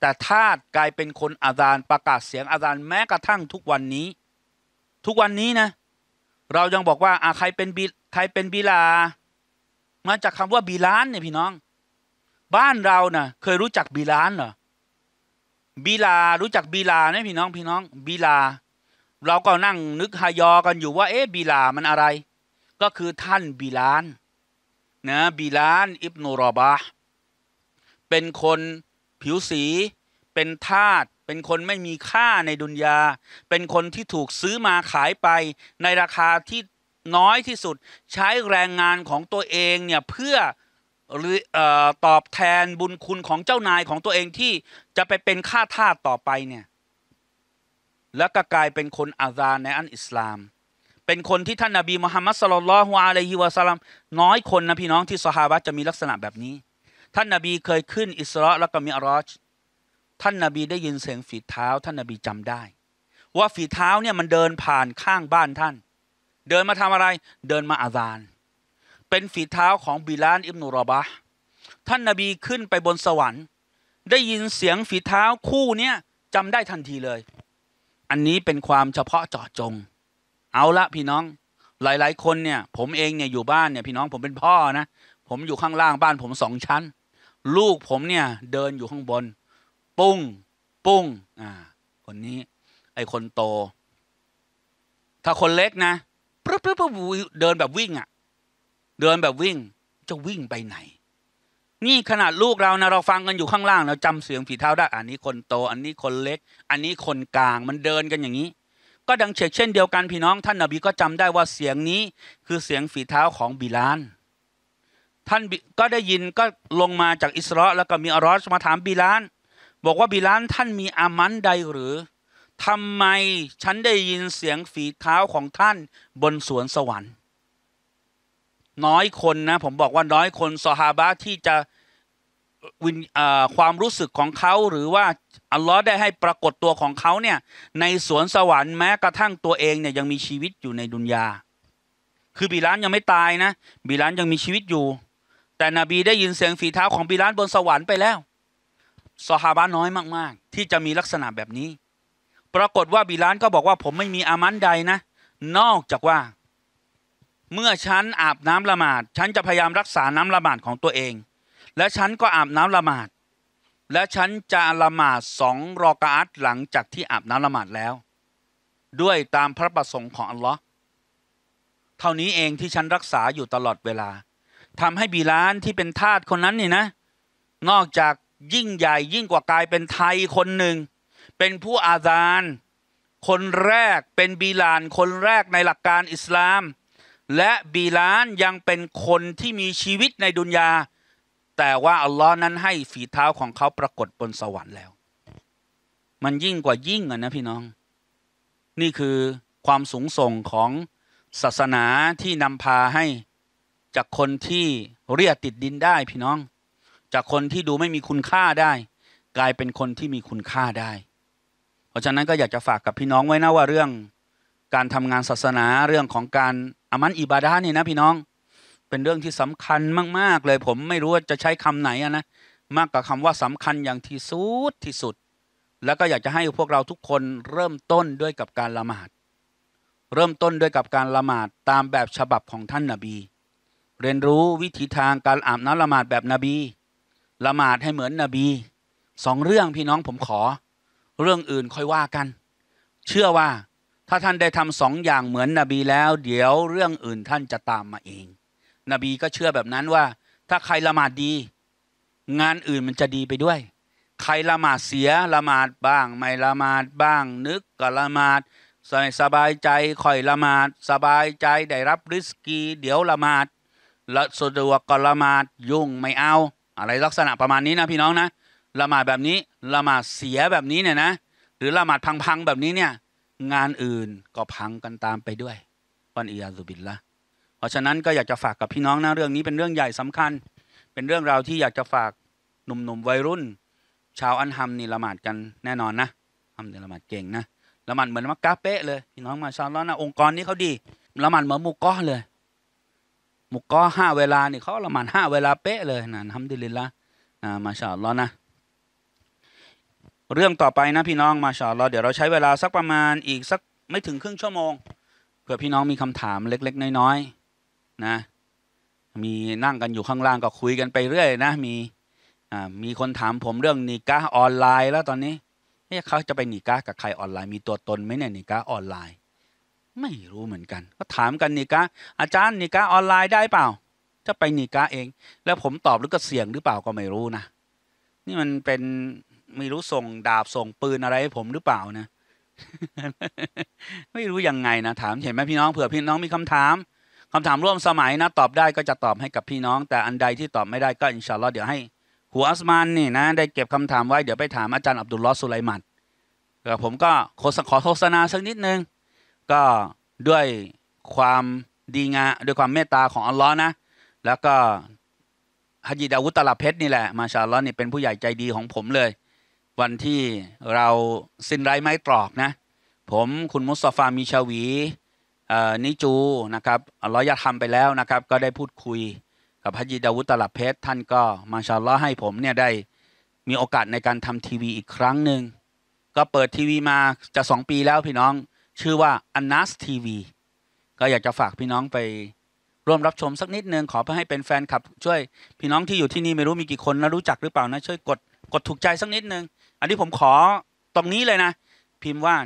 แต่ทาสกลายเป็นคนอาจารย์ประกาศเสียงอาจารย์แม้กระทั่งทุกวันนี้ ทุกวันนี้นะเรายังบอกว่าอาใครเป็นบี ใครเป็นบีลา มาจากคำว่าบีล้านเนี่ยพี่น้อง บ้านเรานะ่ะ เคยรู้จักบีล้านเหรอ บีลา รู้จักบีลาไหมพี่น้อง พี่น้อง บีลา เราก็นั่งนึกฮายอกันอยู่ว่า เอ๊ะ บีลามันอะไร ก็คือท่านบีล้านนะบีล้าน อิบนุรอบาเป็นคนผิวสี เป็นทาสเป็นคนไม่มีค่าในดุนยาเป็นคนที่ถูกซื้อมาขายไป ในราคาที่น้อยที่สุดใช้แรงงานของตัวเองเนี่ยเพื่อออตอบแทนบุญคุณของเจ้านายของตัวเองที่จะไปเป็นค่าทาสต่อไปเนี่ยและก็กลายเป็นคนอาซาในอันอิสลาม เป็นคนที่ท่านนาบีมุฮัมมัดสลลัลฮวอะลัยฮิวะสัลลัมน้อยคนนะพี่น้องที่สหาบะจะมีลักษณะแบบนี้ ท่านนาบีเคยขึ้น อิสระแล้วก็มีอรอชท่านนาบีได้ยินเสียงฝีเท้าท่านนาบีจำได้ ว่าฝีเท้าเนี่ยมันเดินผ่านข้างบ้านท่าน เดินมาทำอะไรเดินมาอาซานเป็นฝีเท้าของ บิลานอิบนุรอบะท่านนาบีขึ้นไปบนสวรรค์ ได้ยินเสียงฝีเท้าคู่เนี่ยจำได้ทันทีเลย อันนี้เป็นความเฉพาะเจาะจง เอาละพี่น้องหลายๆคนเนี่ย ผมเองเนี่ยอยู่บ้านเนี่ยพี่น้องผมเป็นพ่อนะ ผมอยู่ข้างล่างบ้านผมสองชั้น ลูกผมเนี่ยเดินอยู่ข้างบนปุ้ง ปุ้งอ่าคนนี้ ไอคนโต ถ้าคนเล็กนะปุ๊บปุ๊บปุ๊บเดินแบบวิ่งอ่ะเดินแบบวิ่งจะวิ่งไปไหน นี่ขนาดลูกเรานะ เราฟังกันอยู่ข้างล่างเราจำเสียงฝีเท้าได้ อันนี้คนโต อันนี้คนเล็ก อันนี้คนกลางมันเดินกันอย่างนี้ ก็ดังเชกเช่นเดียวกันพี่น้องท่านนบีก็จำได้ว่าเสียงนี้คือเสียงฝีเท้าของบิลาน ท่านก็ได้ยินก็ลงมาจากอิสราแล้วก็มีอารอชมาถามบิลานบอกว่าบิลานท่านมีอามันใดหรือทำไมฉันได้ยินเสียงฝีเท้าของท่านบนสวนสวรรค์ น้อยคนนะผมบอกว่าน้อยคนสฮาบะที่จะวินความรู้สึกของเขาหรือว่าอัลลอฮ์ได้ให้ปรากฏตัวของเขาเนี่ยในสวนสวรรค์แม้กระทั่งตัวเองเนี่ยยังมีชีวิตอยู่ในดุนยาคือบิลานยังไม่ตายนะบิลานยังมีชีวิตอยู่ แต่นบีได้ยินเสียงฝีเท้าของบิลานบนสวรรค์ไปแล้วสหาบะน้อยมากๆ ที่จะมีลักษณะแบบนี้ ปรากฏว่าบิลานก็บอกว่าผมไม่มีอามันใดนะ นอกจากว่า เมื่อฉันอาบน้ำละหมาด ฉันจะพยายามรักษาน้ำละหมาดของตัวเอง และฉันก็อาบน้ำละหมาด และฉันจะละหมาดสองรอกาัตหลังจากที่อาบน้ำละหมาดแล้ว ด้วยตามพระประสงค์ของอัลลอฮ์เท่านี้เองที่ฉันรักษาอยู่ตลอดเวลา ทำให้บีลานที่เป็นทาสคนนั้นนี่นะ นอกจากยิ่งใหญ่ยิ่งกว่ากลายเป็นไทยคนหนึ่ง เป็นผู้อาซานคนแรกเป็นบีลาน คนแรกในหลักการอิสลาม และบีลานยังเป็นคนที่มีชีวิตในดุนยาแต่ว่าอัลลอฮ์นั้นให้ฝีเท้าของเขาปรากฏบนสวรรค์แล้ว มันยิ่งกว่ายิ่งอ่ะนะพี่น้อง นี่คือความสูงส่งของศาสนาที่นำพาให้จากคนที่เรียกติดดินได้พี่น้องจากคนที่ดูไม่มีคุณค่าได้ กลายเป็นคนที่มีคุณค่าได้ เพราะฉะนั้นก็อยากจะฝากกับพี่น้องไว้นะว่าเรื่องการทำงานศาสนาเรื่องของการอามันอิบาดาเนี่ยนะ พี่น้องเป็นเรื่องที่สำคัญมากๆ เลยผมไม่รู้ว่าจะใช้คำไหนนะมากกว่าคำว่าสำคัญอย่างที่สุดที่สุด แล้วก็อยากจะให้พวกเราทุกคนเริ่มต้นด้วยกับการละหมาด เริ่มต้นด้วยกับการละหมาดตามแบบฉบับของท่านนาบี เรียนรู้วิธีทางการอาบน้ำละหมาดแบบนบีละหมาดให้เหมือนนบี สองเรื่องพี่น้องผมขอ เรื่องอื่นค่อยว่ากัน เชื่อว่า ถ้าท่านได้ทำสองอย่างเหมือนนบีแล้วเดี๋ยวเรื่องอื่นท่านจะตามมาเอง นบีก็เชื่อแบบนั้นว่า ถ้าใครละหมาดดี งานอื่นมันจะดีไปด้วย ใครละหมาดเสียละหมาด บ้าง ไม่ละหมาด บ้างนึกก็ละหมาดใส่สบายใจค่อยละหมาด สบายใจได้รับริสกี เดี๋ยวละหมาดละสะดวกก็ละหมาดยุ่งไม่เอาอะไรลักษณะประมาณนี้นะพี่น้องนะละหมาดแบบนี้ละหมาดเสียแบบนี้เนี่ยนะ หรือละหมาดพังๆแบบนี้เนี่ยงานอื่นก็พังกันตามไปด้วยวันอียาสุบินละเพราะฉะนั้นก็อยากจะฝากกับพี่น้องนะเรื่องนี้เป็นเรื่องใหญ่สำคัญ เป็นเรื่องราวที่อยากจะฝากหนุ่มๆวัยรุ่น ชาวอันฮัมนี่ละหมาดกันแน่นอนนะทัมเนี่ยละหมาดเก่งนะละหมาดเหมือนมักกะเป๊ะเลย พี่น้องมาชาวลอนะองค์กรนี้เขาดีละหมาดเหมือนมูกก้อเลยมุกก็ห้าเวลานี่เขาละหมาดห้าเวลาเป๊ะเลยนะทำดิลิละนะมาชาอัลลอฮ์นะเรื่องต่อไปนะพี่น้อง มาชาอัลลอฮ์เดี๋ยวเราใช้เวลาสักประมาณอีกสักไม่ถึงครึ่งชั่วโมงเผื่อพี่น้องมีคำถามเล็ก ๆน้อย ๆนะ มีนั่งกันอยู่ข้างล่าง ก็คุยกันไปเรื่อยนะ มีอ่ามีคนถามผมเรื่องนิก้าออนไลน์ แล้วตอนนี้เนี่ยเขาจะไปนิก้ากับใครออนไลน์มีตัวตนไหมเนี่ยนิก้าออนไลน์ไม่รู้เหมือนกัน ก็ถามกันนิกะ อาจารย์นิกะออนไลน์ได้เปล่า จะไปนิกะเอง แล้วผมตอบหรือก็เสี่ยงหรือเปล่าก็ไม่รู้นะนี่มันเป็นไม่รู้ส่งดาบส่งปืนอะไรให้ผมหรือเปล่านะ ไม่รู้ยังไงนะถาม เห็นไหมพี่น้องเผื่อพี่น้องมีคำถาม คำถามร่วมสมัยนะตอบได้ก็จะตอบให้กับพี่น้อง แต่อันใดที่ตอบไม่ได้ก็อินชาอัลลอฮ์เดี๋ยวให้ หัวอัสมานนี่นะได้เก็บคำถามไว้เดี๋ยวไปถามอาจารย์อับดุลลอฮ์สุไลมันดแล้วผมก็ขอขอโฆษณาสักนิดนึงก็ด้วยความดีงามด้วยความเมตตาของอัลลอฮ์นะ แล้วก็ฮจิดาวุตลาเพชรนี่แหละมาชาลลอนี่เป็นผู้ใหญ่ใจดีของผมเลย วันที่เราสิ้นไร้ไม้ตรอกนะ ผมคุณมุสซาฟามีชาวี นิจูนะครับอัลลอฮ์ยาทำไปแล้วนะครับ ก็ได้พูดคุยกับฮจิดาวุตลาเพชรท่านก็ มาชาลลอให้ผมเนี่ยได้มีโอกาสในการทำทีวีอีกครั้งหนึ่ง ก็เปิดทีวีมาจะสองปีแล้วพี่น้องชื่อว่าอันนัสทีวีก็อยากจะฝากพี่น้องไปร่วมรับชมสักนิดนึงขอเพื่อให้เป็นแฟนคลับช่วยพี่น้องที่อยู่ที่นี่ไม่รู้มีกี่คนนะรู้จักหรือเปล่านะช่วยกดกดถูกใจสักนิดนึง อันนี้ผมขอตรงนี้เลยนะ พิมพ์ว่า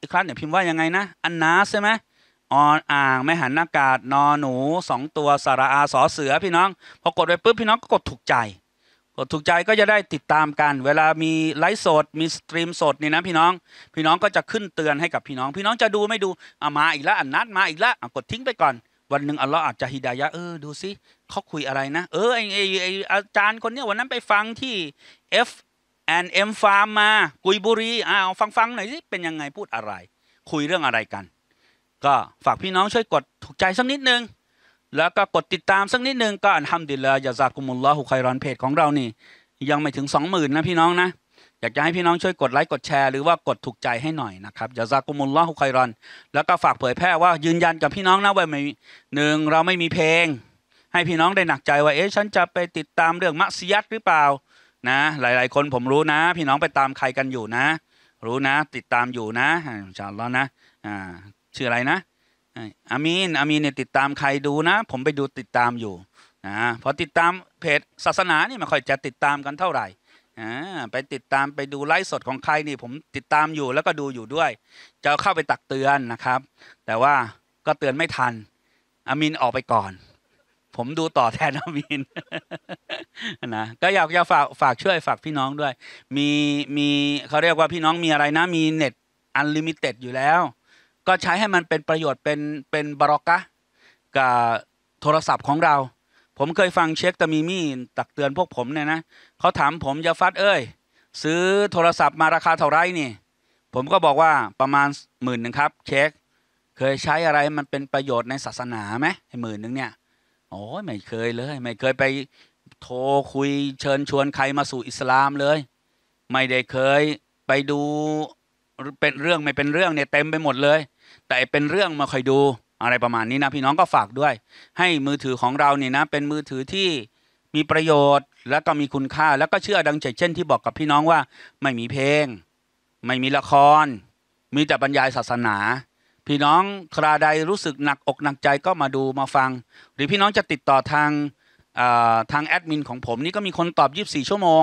อีกครั้งเนี่ยพิมพ์ว่ายังไงนะอันนาใช่ไหมออนอ่าง ไม่หันหน้ากาศนอนหนูสองตัวสาระอาสอเสือพี่น้อง พอกดไปปุ๊บพี่น้องก็กดถูกใจกดถูกใจก็จะได้ติดตามกัน เวลามีไลฟ์สดมี สตรีมสดนี่นะพี่น้อง พี่น้องก็จะขึ้นเตือนให้กับพี่น้องพี่น้องจะดูไม่ดูอามาอีกแล้วอันนัดมาอีกแล้วกดทิ้งไปก่อน วันหนึ่งอัลลอฮ์อาจจะฮิดายะ เออดูซิเขาคุยอะไรนะ เออไอไอไออาจารย์คนเนี้ยวันนั้นไปฟังที่ F and M Farm มา กุยบุรีอ้าวฟังฟังหน่อยสิเป็นยังไงพูดอะไร คุยเรื่องอะไรกัน ก็ฝากพี่น้องช่วยกดถูกใจสักนิดนึงแล้วก็กดติดตามสักนิดนึงก็อนทำดีแิล้วห์ยาซากุมุลลอฮุไครอนเพจของเรานี่ยังไม่ถึงสองหมื่นนะพี่น้องนะ อยากจะให้พี่น้องช่วยกดไลค์ กดแชร์หรือว่ากดถูกใจให้หน่อยนะครับยาซากุมุลลอฮุไครอนแล้วก็ฝากเผยแพร่ว่ายืนยันกับพี่น้องนะว่าไม่หนึ่งเราไม่มีเพลง ให้พี่น้องได้หนักใจว่าเอ๊ะฉันจะไปติดตามเรื่องมัซยิดหรือเปล่านะ หลายๆ คนผมรู้นะ พี่น้องไปตามใครกันอยู่นะ รู้นะ ติดตามอยู่นะอินชาอัลลอฮ์นะอ่าชื่ออะไรนะอามีนอามีนเนี่ยติดตามใครดูนะ ผมไปดูติดตามอยู่นะพอติดตามเพจศาสนานี่ไม่ค่อยจะติดตามกันเท่าไหร่อ่าไปติดตามไปดูไลฟ์สดของใครนี่ ผมติดตามอยู่แล้วก็ดูอยู่ด้วยจะเข้าไปตักเตือนนะครับ แต่ว่าก็เตือนไม่ทันอามีนออกไปก่อน ผมดูต่อแทนอามีนนะ ก็อยากจะฝากฝากช่วยฝากพี่น้องด้วยมีมีเขาเรียกว่าพี่น้องมีอะไรนะมีเน็ตอันลิมิเต็ดอยู่แล้วก็ใช้ให้มันเป็นประโยชน์เป็นเป็นบารอกะกับโทรศัพท์ของเรา ผมเคยฟังเช็คตามีมี่ตักเตือนพวกผมเนี่ยนะเขาถามผมยาฟัดเอ้ยซื้อโทรศัพท์มาราคาเท่าไรนี่ผมก็บอกว่าประมาณหมื่นหนึ่งครับเช็คเคยใช้อะไรมันเป็นประโยชน์ในศาสนาไหมหมื่นหนึ่งเนี่ย โอ้ยไม่เคยเลยไม่เคยไปโทรคุยเชิญชวนใครมาสู่อิสลามเลย ไม่ได้เคยไปดูเป็นเรื่องไม่เป็นเรื่องเนี่ยเต็มไปหมดเลย แต่เป็นเรื่องมาคอยดูอะไรประมาณนี้นะ พี่น้องก็ฝากด้วย ให้มือถือของเราเนี่ยนะ เป็นมือถือที่มีประโยชน์ แล้วก็มีคุณค่าแล้วก็เชื่อดังเช่นที่บอกกับพี่น้องว่าไม่มีเพลง ไม่มีละครมีแต่บรรยายศาสนา พี่น้องคราใดรู้สึกหนักอกหนักใจก็มาดูมาฟัง หรือพี่น้องจะติดต่อทางทางแอดมินของผม นี่ก็มีคนตอบ 24 ชั่วโมง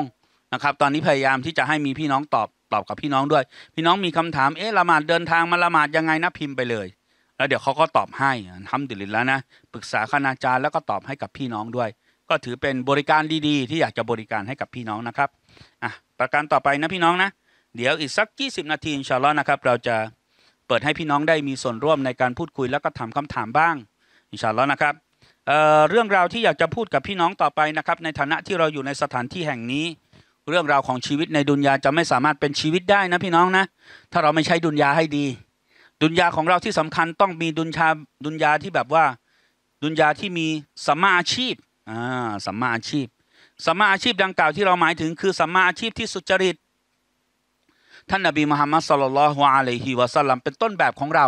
นะครับ ตอนนี้พยายามที่จะให้มีพี่น้องตอบตอบกับพี่น้องด้วย พี่น้องมีคำถามเอ๊ะละหมาดเดินทางมาละหมาดยังไงนะพิมพ์ไปเลย แล้วเดี๋ยวเขาก็ตอบให้ทำดิลิแล้วนะปรึกษาคณาจารย์แล้วก็ตอบให้กับพี่น้องด้วย ก็ถือเป็นบริการดี ๆ ที่อยากจะบริการให้กับพี่น้องนะครับอ่ะประการต่อไปนะพี่น้องนะเดี๋ยวอีกสัก 20 นาทีชาร์ลลอต์นะครับ เราจะเปิดให้พี่น้องได้มีส่วนร่วมในการพูดคุย แล้วก็ถามคำถามบ้างอินชาร์ลอต์นะครับเเรื่องราวที่อยากจะพูดกับพี่น้องต่อไปนะครับในฐานะที่เราอยู่ในสถานที่แห่งนี้เรื่องราวของชีวิตในดุนยาจะไม่สามารถเป็นชีวิตได้นะพี่น้องนะ ถ้าเราไม่ใช้ดุนยาให้ดี ดุนยาของเราที่สำคัญต้องมีดุนชาดุนยาที่แบบว่าดุนยาที่มีสัมมาอาชีพ อ่า สัมมาอาชีพ สัมมาอาชีพดังกล่าวที่เราหมายถึงคือสัมมาอาชีพที่สุจริต ท่านนบีมุฮัมมัดสลลัลฮวาเลฮิวะสัลลัมเป็นต้นแบบของเรา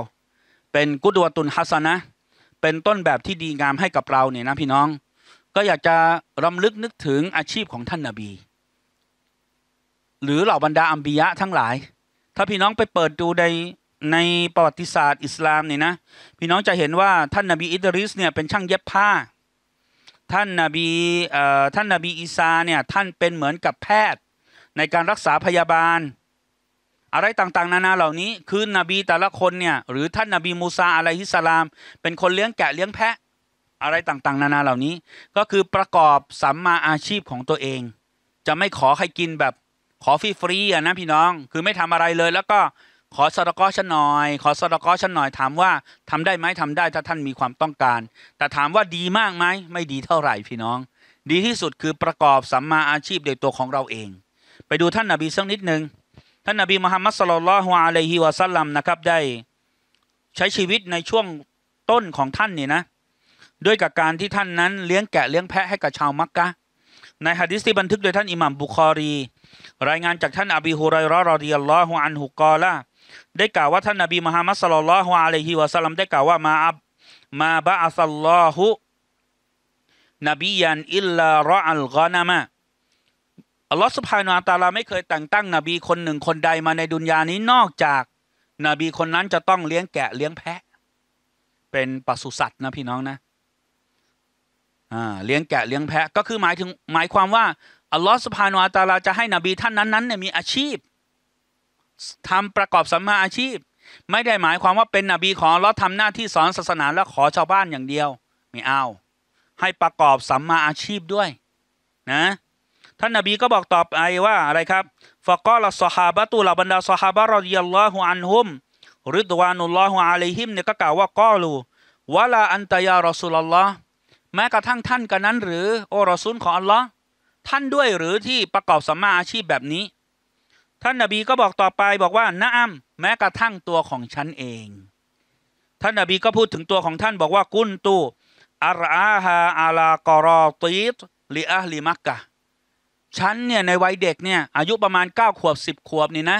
เป็นกุดวตุนฮัสนะเป็นต้นแบบที่ดีงามให้กับเราเนี่ยนะพี่น้อง ก็อยากจะรำลึกนึกถึงอาชีพของท่านนาบีหรือเหล่าบรรดาอัมบียะทั้งหลาย ถ้าพี่น้องไปเปิดดูในในประวัติศาสตร์อิสลามนี่นะพี่น้องจะเห็นว่าท่านนบีอิดริสเนี่ยเป็นช่างเย็บผ้า ท่านนบีท่านนบีอีซาเนี่ยท่านเป็นเหมือนกับแพทย์ ในการรักษาพยาบาล อะไรต่างๆ นานาเหล่านี้คือนบีแต่ละคนเนี่ยหรือท่านนบีมูซาอะลัยฮิสลาม เป็นคนเลี้ยงแกะเลี้ยงแพะอะไรต่างๆ นานาเหล่านี้ก็คือประกอบสัมมาอาชีพของตัวเอง จะไม่ขอใครกินแบบขอฟรีฟรีอ่ะนะพี่น้อง คือไม่ทำอะไรเลย แล้วก็ขอสตกอชันหน่อย ขอสตกอชันหน่อยถามว่า ทำได้ไหมทำได้ ถ้าท่านมีความต้องการ แต่ถามว่าดีมากไหมไม่ดีเท่าไหร่พี่น้อง ดีที่สุดคือประกอบสัมมาอาชีพโดยตัวของเราเอง ไปดูท่านนาบีสักนิดหนึ่งท่านนาบีมุฮัมมัดสลลัลฮวาอะลฮิวะซัลลัมนะครับ ได้ ใช้ชีวิตในช่วงต้นของท่านนี่นะ ด้วยกับการที่ท่านนั้นเลี้ยงแกะเลี้ยงแพะให้กับชาวมักกะในฮะดิษที่บันทึกโดยท่านอิหมัมบุคอรี รายงานจากท่านอบีฮุไรรอรอดยัลลอฮุอันฮุกอลาได้กล่าวว่าท่านนบีมหฮมมัสลลัลลอฮุอะลัยฮิวะสัลลัมได้กล่าวว่ามาอับ มาบะอัสลลอฮุนบียันอิลลารออัลกอนามะอัลลอฮฺสุบาานาตาลา ไม่เคยแต่งตั้งนบีคนหนึ่งคนใดมาในดุนยานี้นอกจากนบีคนนั้นจะต้องเลี้ยงแกะเลี้ยงแพะ เป็นปศุสัตว์นะพี่น้องนะเลี้ยงแกะ เลี้ยงแพะก็คือหมายถึงหมายความว่าอัลลอฮฺสุภาานอัตาลาจะให้นบีท่านนั้นนั้นเนี่ยมีอาชีพ ทำประกอบสัมมาอาชีพ ไม่ได้หมายความว่าเป็นนบีของอัลลอฮ์ทำหน้าที่สอนศาสนาและขอชาวบ้านอย่างเดียว ไม่เอา ให้ประกอบสัมมาอาชีพด้วย นะท่านนบีก็บอกตอบไ้ว่าอะไรครับฟะกอลสฮาบะตุลาบรรดาสฮาบะรอดิยัลลอฮุอันฮุมริดวานุลลอฮุอะลัยฮิมเนี่ยก็กล่าวว่ากอลูวะลาอันตยารอสุลลอฮ์ม้กระทั่งท่านกันนั้นหรือ โอรสุนของอัลลอฮ์ท่านด้วยหรือที่ประกอบสัมมาอาชีพแบบนี้ ท่านนาบีก็บอกต่อไปบอกว่านะอัมแม้กระทั่งตัวของฉันเอง ท่านนาบีก็พูดถึงตัวของท่านบอกว่ากุนตูอาราฮาอาลากรอตีตลีอาลีมักกะฉันเนี่ยในวัยเด็กเนี่ยอายุประมาณ9ขวบ10ขวบนี่นะ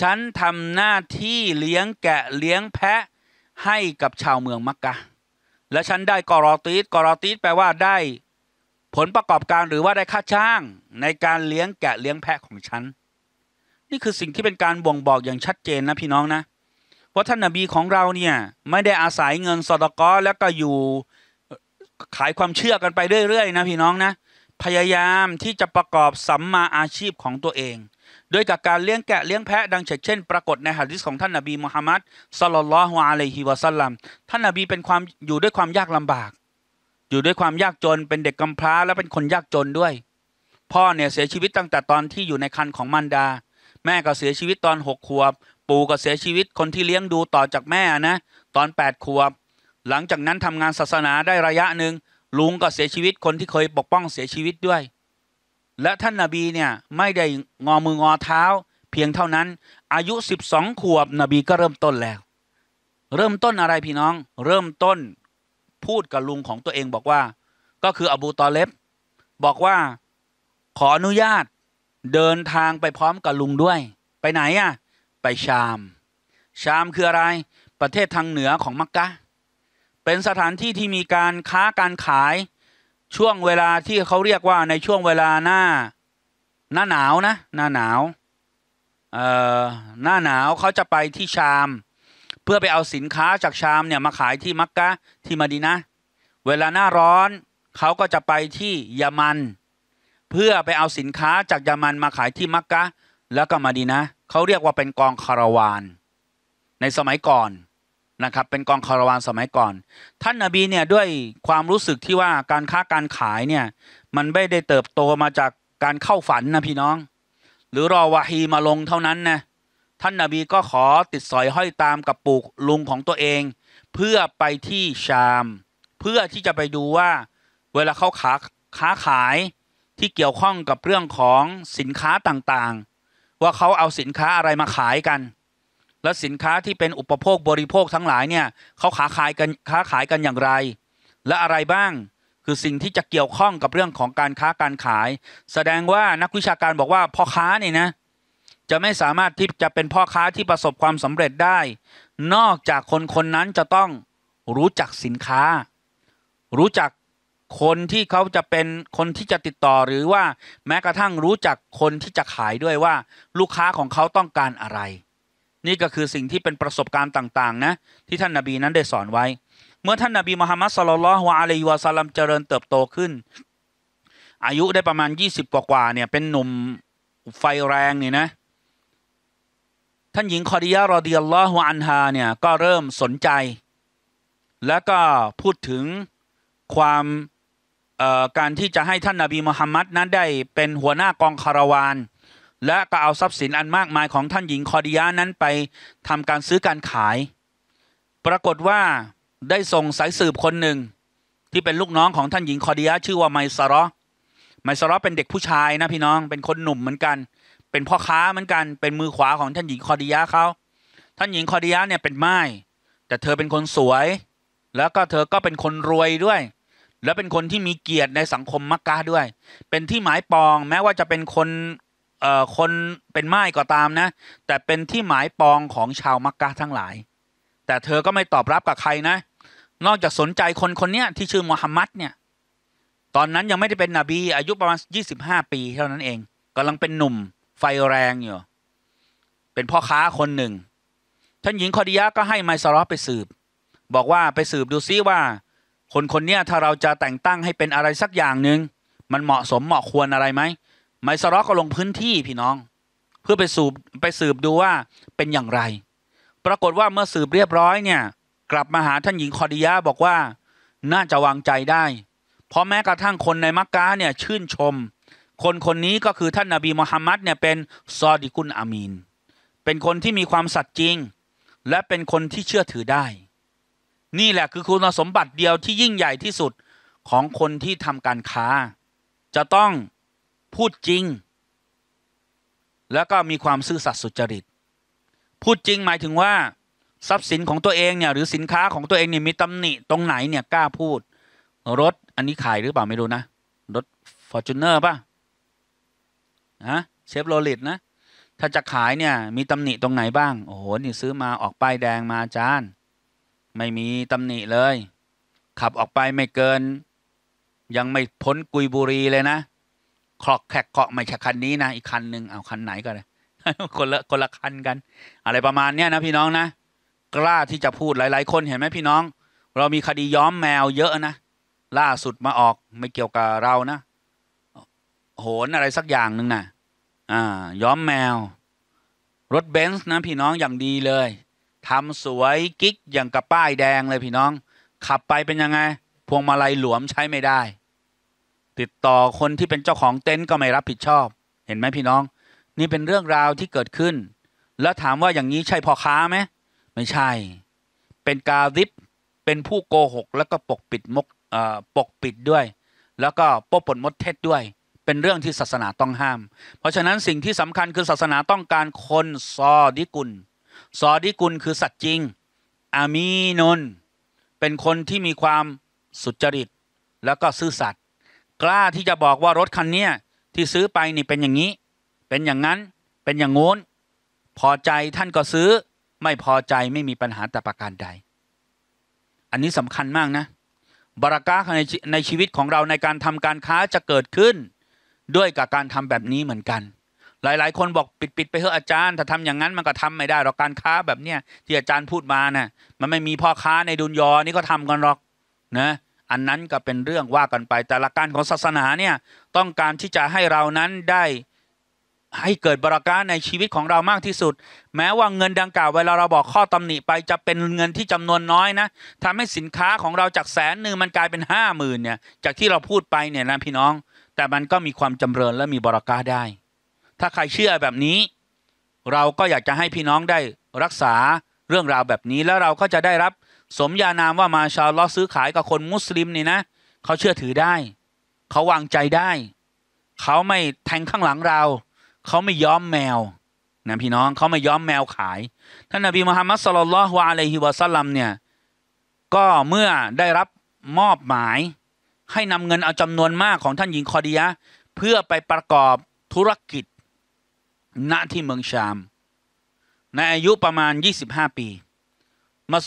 ฉันทำหน้าที่เลี้ยงแกะเลี้ยงแพะให้กับชาวเมืองมักกะและฉันได้กอรอตีสกอรอตีสแปลว่าได้ผลประกอบการหรือว่าได้ค่าจ้าง ในการเลี้ยงแกะเลี้ยงแพะของฉัน นี่คือสิ่งที่เป็นการบ่งบอกอย่างชัดเจนนะพี่น้องนะว่าท่านนบีของเราเนี่ย ไม่ได้อาศัยเงินสตกอแล้วก็อยู่ขายความเชื่อกันไปเรื่อยๆนะพี่น้องนะ พยายามที่จะประกอบสัมมาอาชีพของตัวเองดยกับการเลี้ยงแกะเลี้ยงแพะดังเช่นปรากฏในฮะดิษของท่านนบีมุฮัมมัดสลลัลลอฮุอะลัยฮิวะสัลลัมท่านนบีเป็นความอยู่ด้วยความยากลำบาก อยู่ด้วยความยากจนเป็นเด็กกำพร้าและเป็นคนยากจนด้วย พ่อเนี่ยเสียชีวิตตั้งแต่ตอนที่อยู่ในคันของมารดา แม่ก็เสียชีวิตตอนหกขวบ ปู่ก็เสียชีวิตคนที่เลี้ยงดูต่อจากแม่นะ ตอนแปดขวบหลังจากนั้นทำงานศาสนาได้ระยะหนึ่งลุงก็เสียชีวิตคนที่เคยปกป้องเสียชีวิตด้วยและท่านนาบี เนี่ย ไม่ได้งอมืองอเท้า เพียงเท่านั้น อายุ 12 ขวบนบีก็เริ่มต้นแล้ว เริ่มต้นอะไรพี่น้อง เริ่มต้นพูดกับลุงของตัวเองบอกว่า ก็คือ อบู ตอเลบบอกว่าขออนุญาตเดินทางไปพร้อมกับลุงด้วย ไปไหนอ่ะ ไปชาม ชามคืออะไร ประเทศทางเหนือของมักกะเป็นสถานที่ที่มีการค้าการขายช่วงเวลาที่เขาเรียกว่าในช่วงเวลาหน้า หน้าหนาวนะ หน้าหนาวเอ่อหน้าหนาวเขาจะไปที่ชาม เพื่อไปเอาสินค้าจากชามเนี่ยมาขายที่มักกะที่มาดีนะ เวลาหน้าร้อนเขาก็จะไปที่ยามัน เพื่อไปเอาสินค้าจากยามันมาขายที่มักกะแล้วก็มาดีนะเขาเรียกว่าเป็นกองคาราวานในสมัยก่อนนะครับเป็นกองคาราวานสมัยก่อน ท่านนาบีเนี่ยด้วยความรู้สึกที่ว่าการค้าการขายเนี่ยมันไม่ได้เติบโตมาจากการเข้าฝันนะพี่น้อง หรือรอวาฮีมาลงเท่านั้นนะท่านนาบีก็ขอติดสอยห้อยตามกับปลูกลุงของตัวเอง เพื่อไปที่ชาม เพื่อที่จะไปดูว่า เวลาเขาขาค้าขายที่เกี่ยวข้องกับเรื่องของสินค้าต่างๆ ว่าเขาเอาสินค้าอะไรมาขายกันและสินค้าที่เป็นอุปโภคบริโภคทั้งหลายเนี่ย เขาขาขายกันค้าขายกันอย่างไร และอะไรบ้างคือสิ่งที่จะเกี่ยวข้องกับเรื่องของการค้าการขาย แสดงว่านักวิชาการบอกว่าพ่อค้าเนี่ยนะ จะไม่สามารถที่จะเป็นพ่อค้าที่ประสบความสำเร็จได้ นอกจากคนคนนั้นจะต้องรู้จักสินค้า รู้จักคนที่เขาจะเป็นคนที่จะติดต่อหรือว่าแม้กระทั่งรู้จักคนที่จะขายด้วยว่า ลูกค้าของเขาต้องการอะไรนี่ก็คือสิ่งที่เป็นประสบการณ์ต่างๆนะที่ท่านนาบีนั้นได้สอนไว้ เมื่อท่านนาบีมุฮัมมัดสลลัลฮวาอะลัยวะสัลลัมเจริญเติบโตขึ้น อายุได้ประมาณยี่สิบกว่าๆเนี่ยเป็นหนุ่มไฟแรงนี่นะท่านหญิงคอดิยารอดิยัลลอฮุอันฮาเนี่ยก็เริ่มสนใจ และก็พูดถึงความการที่จะให้ท่านนาบีมุฮัมมัดนั้นได้เป็นหัวหน้ากองคาราวานและก็เอาทรัพย์สินอันมาก มายของท่านหญิงคอดียานั้นไปทำการซื้อการขาย ปรากฏว่าได้ส่งสายสืบคนหนึ่งที่เป็นลูกน้องของท่านหญิงคอดียาชื่อว่าไมซาร์ไมซาร์เป็นเด็กผู้ชายนะพี่น้อง เป็นคนหนุ่มเหมือนกัน เป็นพ่อค้าเหมือนกัน เป็นมือขวาของท่านหญิงคอดียาเขาท่านหญิงคอดียาเนี่ยเป็นไม้แต่เธอเป็นคนสวย แล้วก็เธอก็เป็นคนรวยด้วย และเป็นคนที่มีเกียรติในสังคมมักกะด้วย เป็นที่หมายปองแม้ว่าจะเป็นคนเอ่อคน เป็นไม้ก็ตามนะ แต่เป็นที่หมายปองของชาว มักกะทั้งหลาย แต่เธอก็ไม่ตอบรับกับใครนะ นอกจากสนใจคนคนนี้ที่ชื่อมูฮัมหมัดเนี่ย ตอนนั้นยังไม่ได้เป็นนบีอายุประมาณ25 ปีเท่านั้นเองกำลังเป็นหนุ่มไฟแรงอยู่เป็น พ่อ ค้าคนหนึ่ง ท่านหญิงคอดิยะก็ให้ไมซารอไปสืบ บอกว่าไปสืบดูซิว่า คนคนนี้ถ้าเราจะแต่งตั้งให้เป็นอะไรสักอย่างหนึ่งมันเหมาะสมเหมาะควรอะไรไหมไมซาร์อกก็ลงพื้นที่พี่น้อง เพื่อไปสืบไปสืบดูว่าเป็นอย่างไร ปรากฏว่าเมื่อสืบเรียบร้อยเนี่ยกลับมาหาท่านหญิงคอดิยาบอกว่า น่าจะวางใจได้ เพราะแม้กระทั่งคนในมักกะเนี่ยชื่นชม คนคนนี้ก็คือท่านนาบีมุฮัมมัดเนี่ยเป็น ซอดิกุลอามีน เป็นคนที่มีความสัตย์จริง และเป็นคนที่เชื่อถือได้ นี่แหละคือคุณสมบัติเดียวที่ยิ่งใหญ่ที่สุดของคนที่ทำการค้า จะต้องพูดจริง แล้วก็มีความซื่อสัตย์สุจริตพูดจริงหมายถึงว่า ทรัพย์สินของตัวเองเนี่ย หรือสินค้าของตัวเองเนี่ยมีตำหนิตรงไหนเนี่ย กล้าพูด รถอันนี้ขายหรือเปล่าไม่รู้นะรถฟอร์จูเนอร์ป่ะฮะเชฟโรลิตนะ ถ้าจะขายเนี่ย มีตำหนิตรงไหนบ้างโอ้โหนี่ซื้อมาออกป้ายแดงมาจาน ไม่มีตำหนิเลย ขับออกไปไม่เกิน ยังไม่พ้นกุยบุรีเลยนะคลอกแคกเกาะไม่ช่คันนี้นะอีกคันหนึ่งเอาคันไหนก็ได้คนละคนละคันกันอะไรประมาณเนี้ยนะ พี่น้องนะกล้าที่จะพูดหลาย ๆ คนเห็นไหมพี่น้อง เรามีคดีย้อมแมวเยอะนะล่าสุดมาออกไม่เกี่ยวกับเรานะโหนอะไรสักอย่างหนึ่งนะอ่า ย้อมแมว รถเบนซ์นะพี่น้องอย่างดีเลยทำสวยกิ๊กอย่างกับป้ายแดงเลยพี่น้อง ขับไปเป็นยังไง พวงมาลัยหลวมใช้ไม่ได้ติดต่อคนที่เป็นเจ้าของเต็นท์ก็ไม่รับผิดชอบ เห็นไหมพี่น้อง นี่เป็นเรื่องราวที่เกิดขึ้น แล้วถามว่าอย่างนี้ใช่พ่อค้าไหมไม่ใช่ เป็นกาลิบเป็นผู้โกหกแล้วก็ปกปิดมกปกปิดด้วย แล้วก็ปปนมดเท็จด้วย เป็นเรื่องที่ศาสนาต้องห้าม เพราะฉะนั้นสิ่งที่สำคัญคือศาสนาต้องการคนซอดิกุลซอดิกุลคือสัตว์จริง อามีนนเป็นคนที่มีความสุจริต แล้วก็ซื่อสัตยกล้าที่จะบอกว่ารถคันเนี้ยที่ซื้อไปนี่เป็นอย่างนี้ เป็นอย่างนั้นเป็นอย่างงู้น พอใจท่านก็ซื้อ ไม่พอใจไม่มีปัญหาแต่ประการใด อันนี้สำคัญมากนะบราก้าในในชีวิตของเราในการทำการค้าจะเกิดขึ้น ด้วยกับการทำแบบนี้เหมือนกัน หลาย ๆ คนบอกปิดๆไปเถอะอาจารย์ถ้าทำอย่างนั้นมันก็ทำไม่ได้หรอกการค้าแบบเนี้ยที่อาจารย์พูดมานะ่ะมันไม่มีพ่อค้าในดุนยอนี่ก็ทำกันหรอกนะอันนั้นก็เป็นเรื่องว่ากันไปแต่หลักการของศาสนาเนี่ยต้องการที่จะให้เรานั้นได้ให้เกิดบราการในชีวิตของเรามากที่สุด แม้ว่าเงินดังกล่าวเวลาเราบอกข้อตำหนิไปจะเป็นเงินที่จำนวนน้อยนะทำให้สินค้าของเราจากแสนหนึ่งมันกลายเป็นห้าหมื่นเนี่ยจากที่เราพูดไปเนี่ยนะพี่น้อง แต่มันก็มีความจำเริญและมีบราการได้ ถ้าใครเชื่อแบบนี้ เราก็อยากจะให้พี่น้องได้รักษาเรื่องราวแบบนี้แล้วเราก็จะได้รับสมญานามว่ามาชาลอซื้อขายกับคนมุสลิมนี่นะเขาเชื่อถือได้ เขาวางใจได้ เขาไม่แทงข้างหลังเรา เขาไม่ย้อมแมวนะพี่น้องเขาไม่ย้อมแมวขาย ท่านนบีมุฮัมมัดสลลัลวะอะลัยฮิวะสัลลัมเนี่ยก็เมื่อได้รับมอบหมาย ให้นำเงินเอาจำนวนมากของท่านหญิงคอดียะเพื่อไปประกอบธุรกิจ ณที่เมืองชาม ในอายุประมาณ 25 ปีมา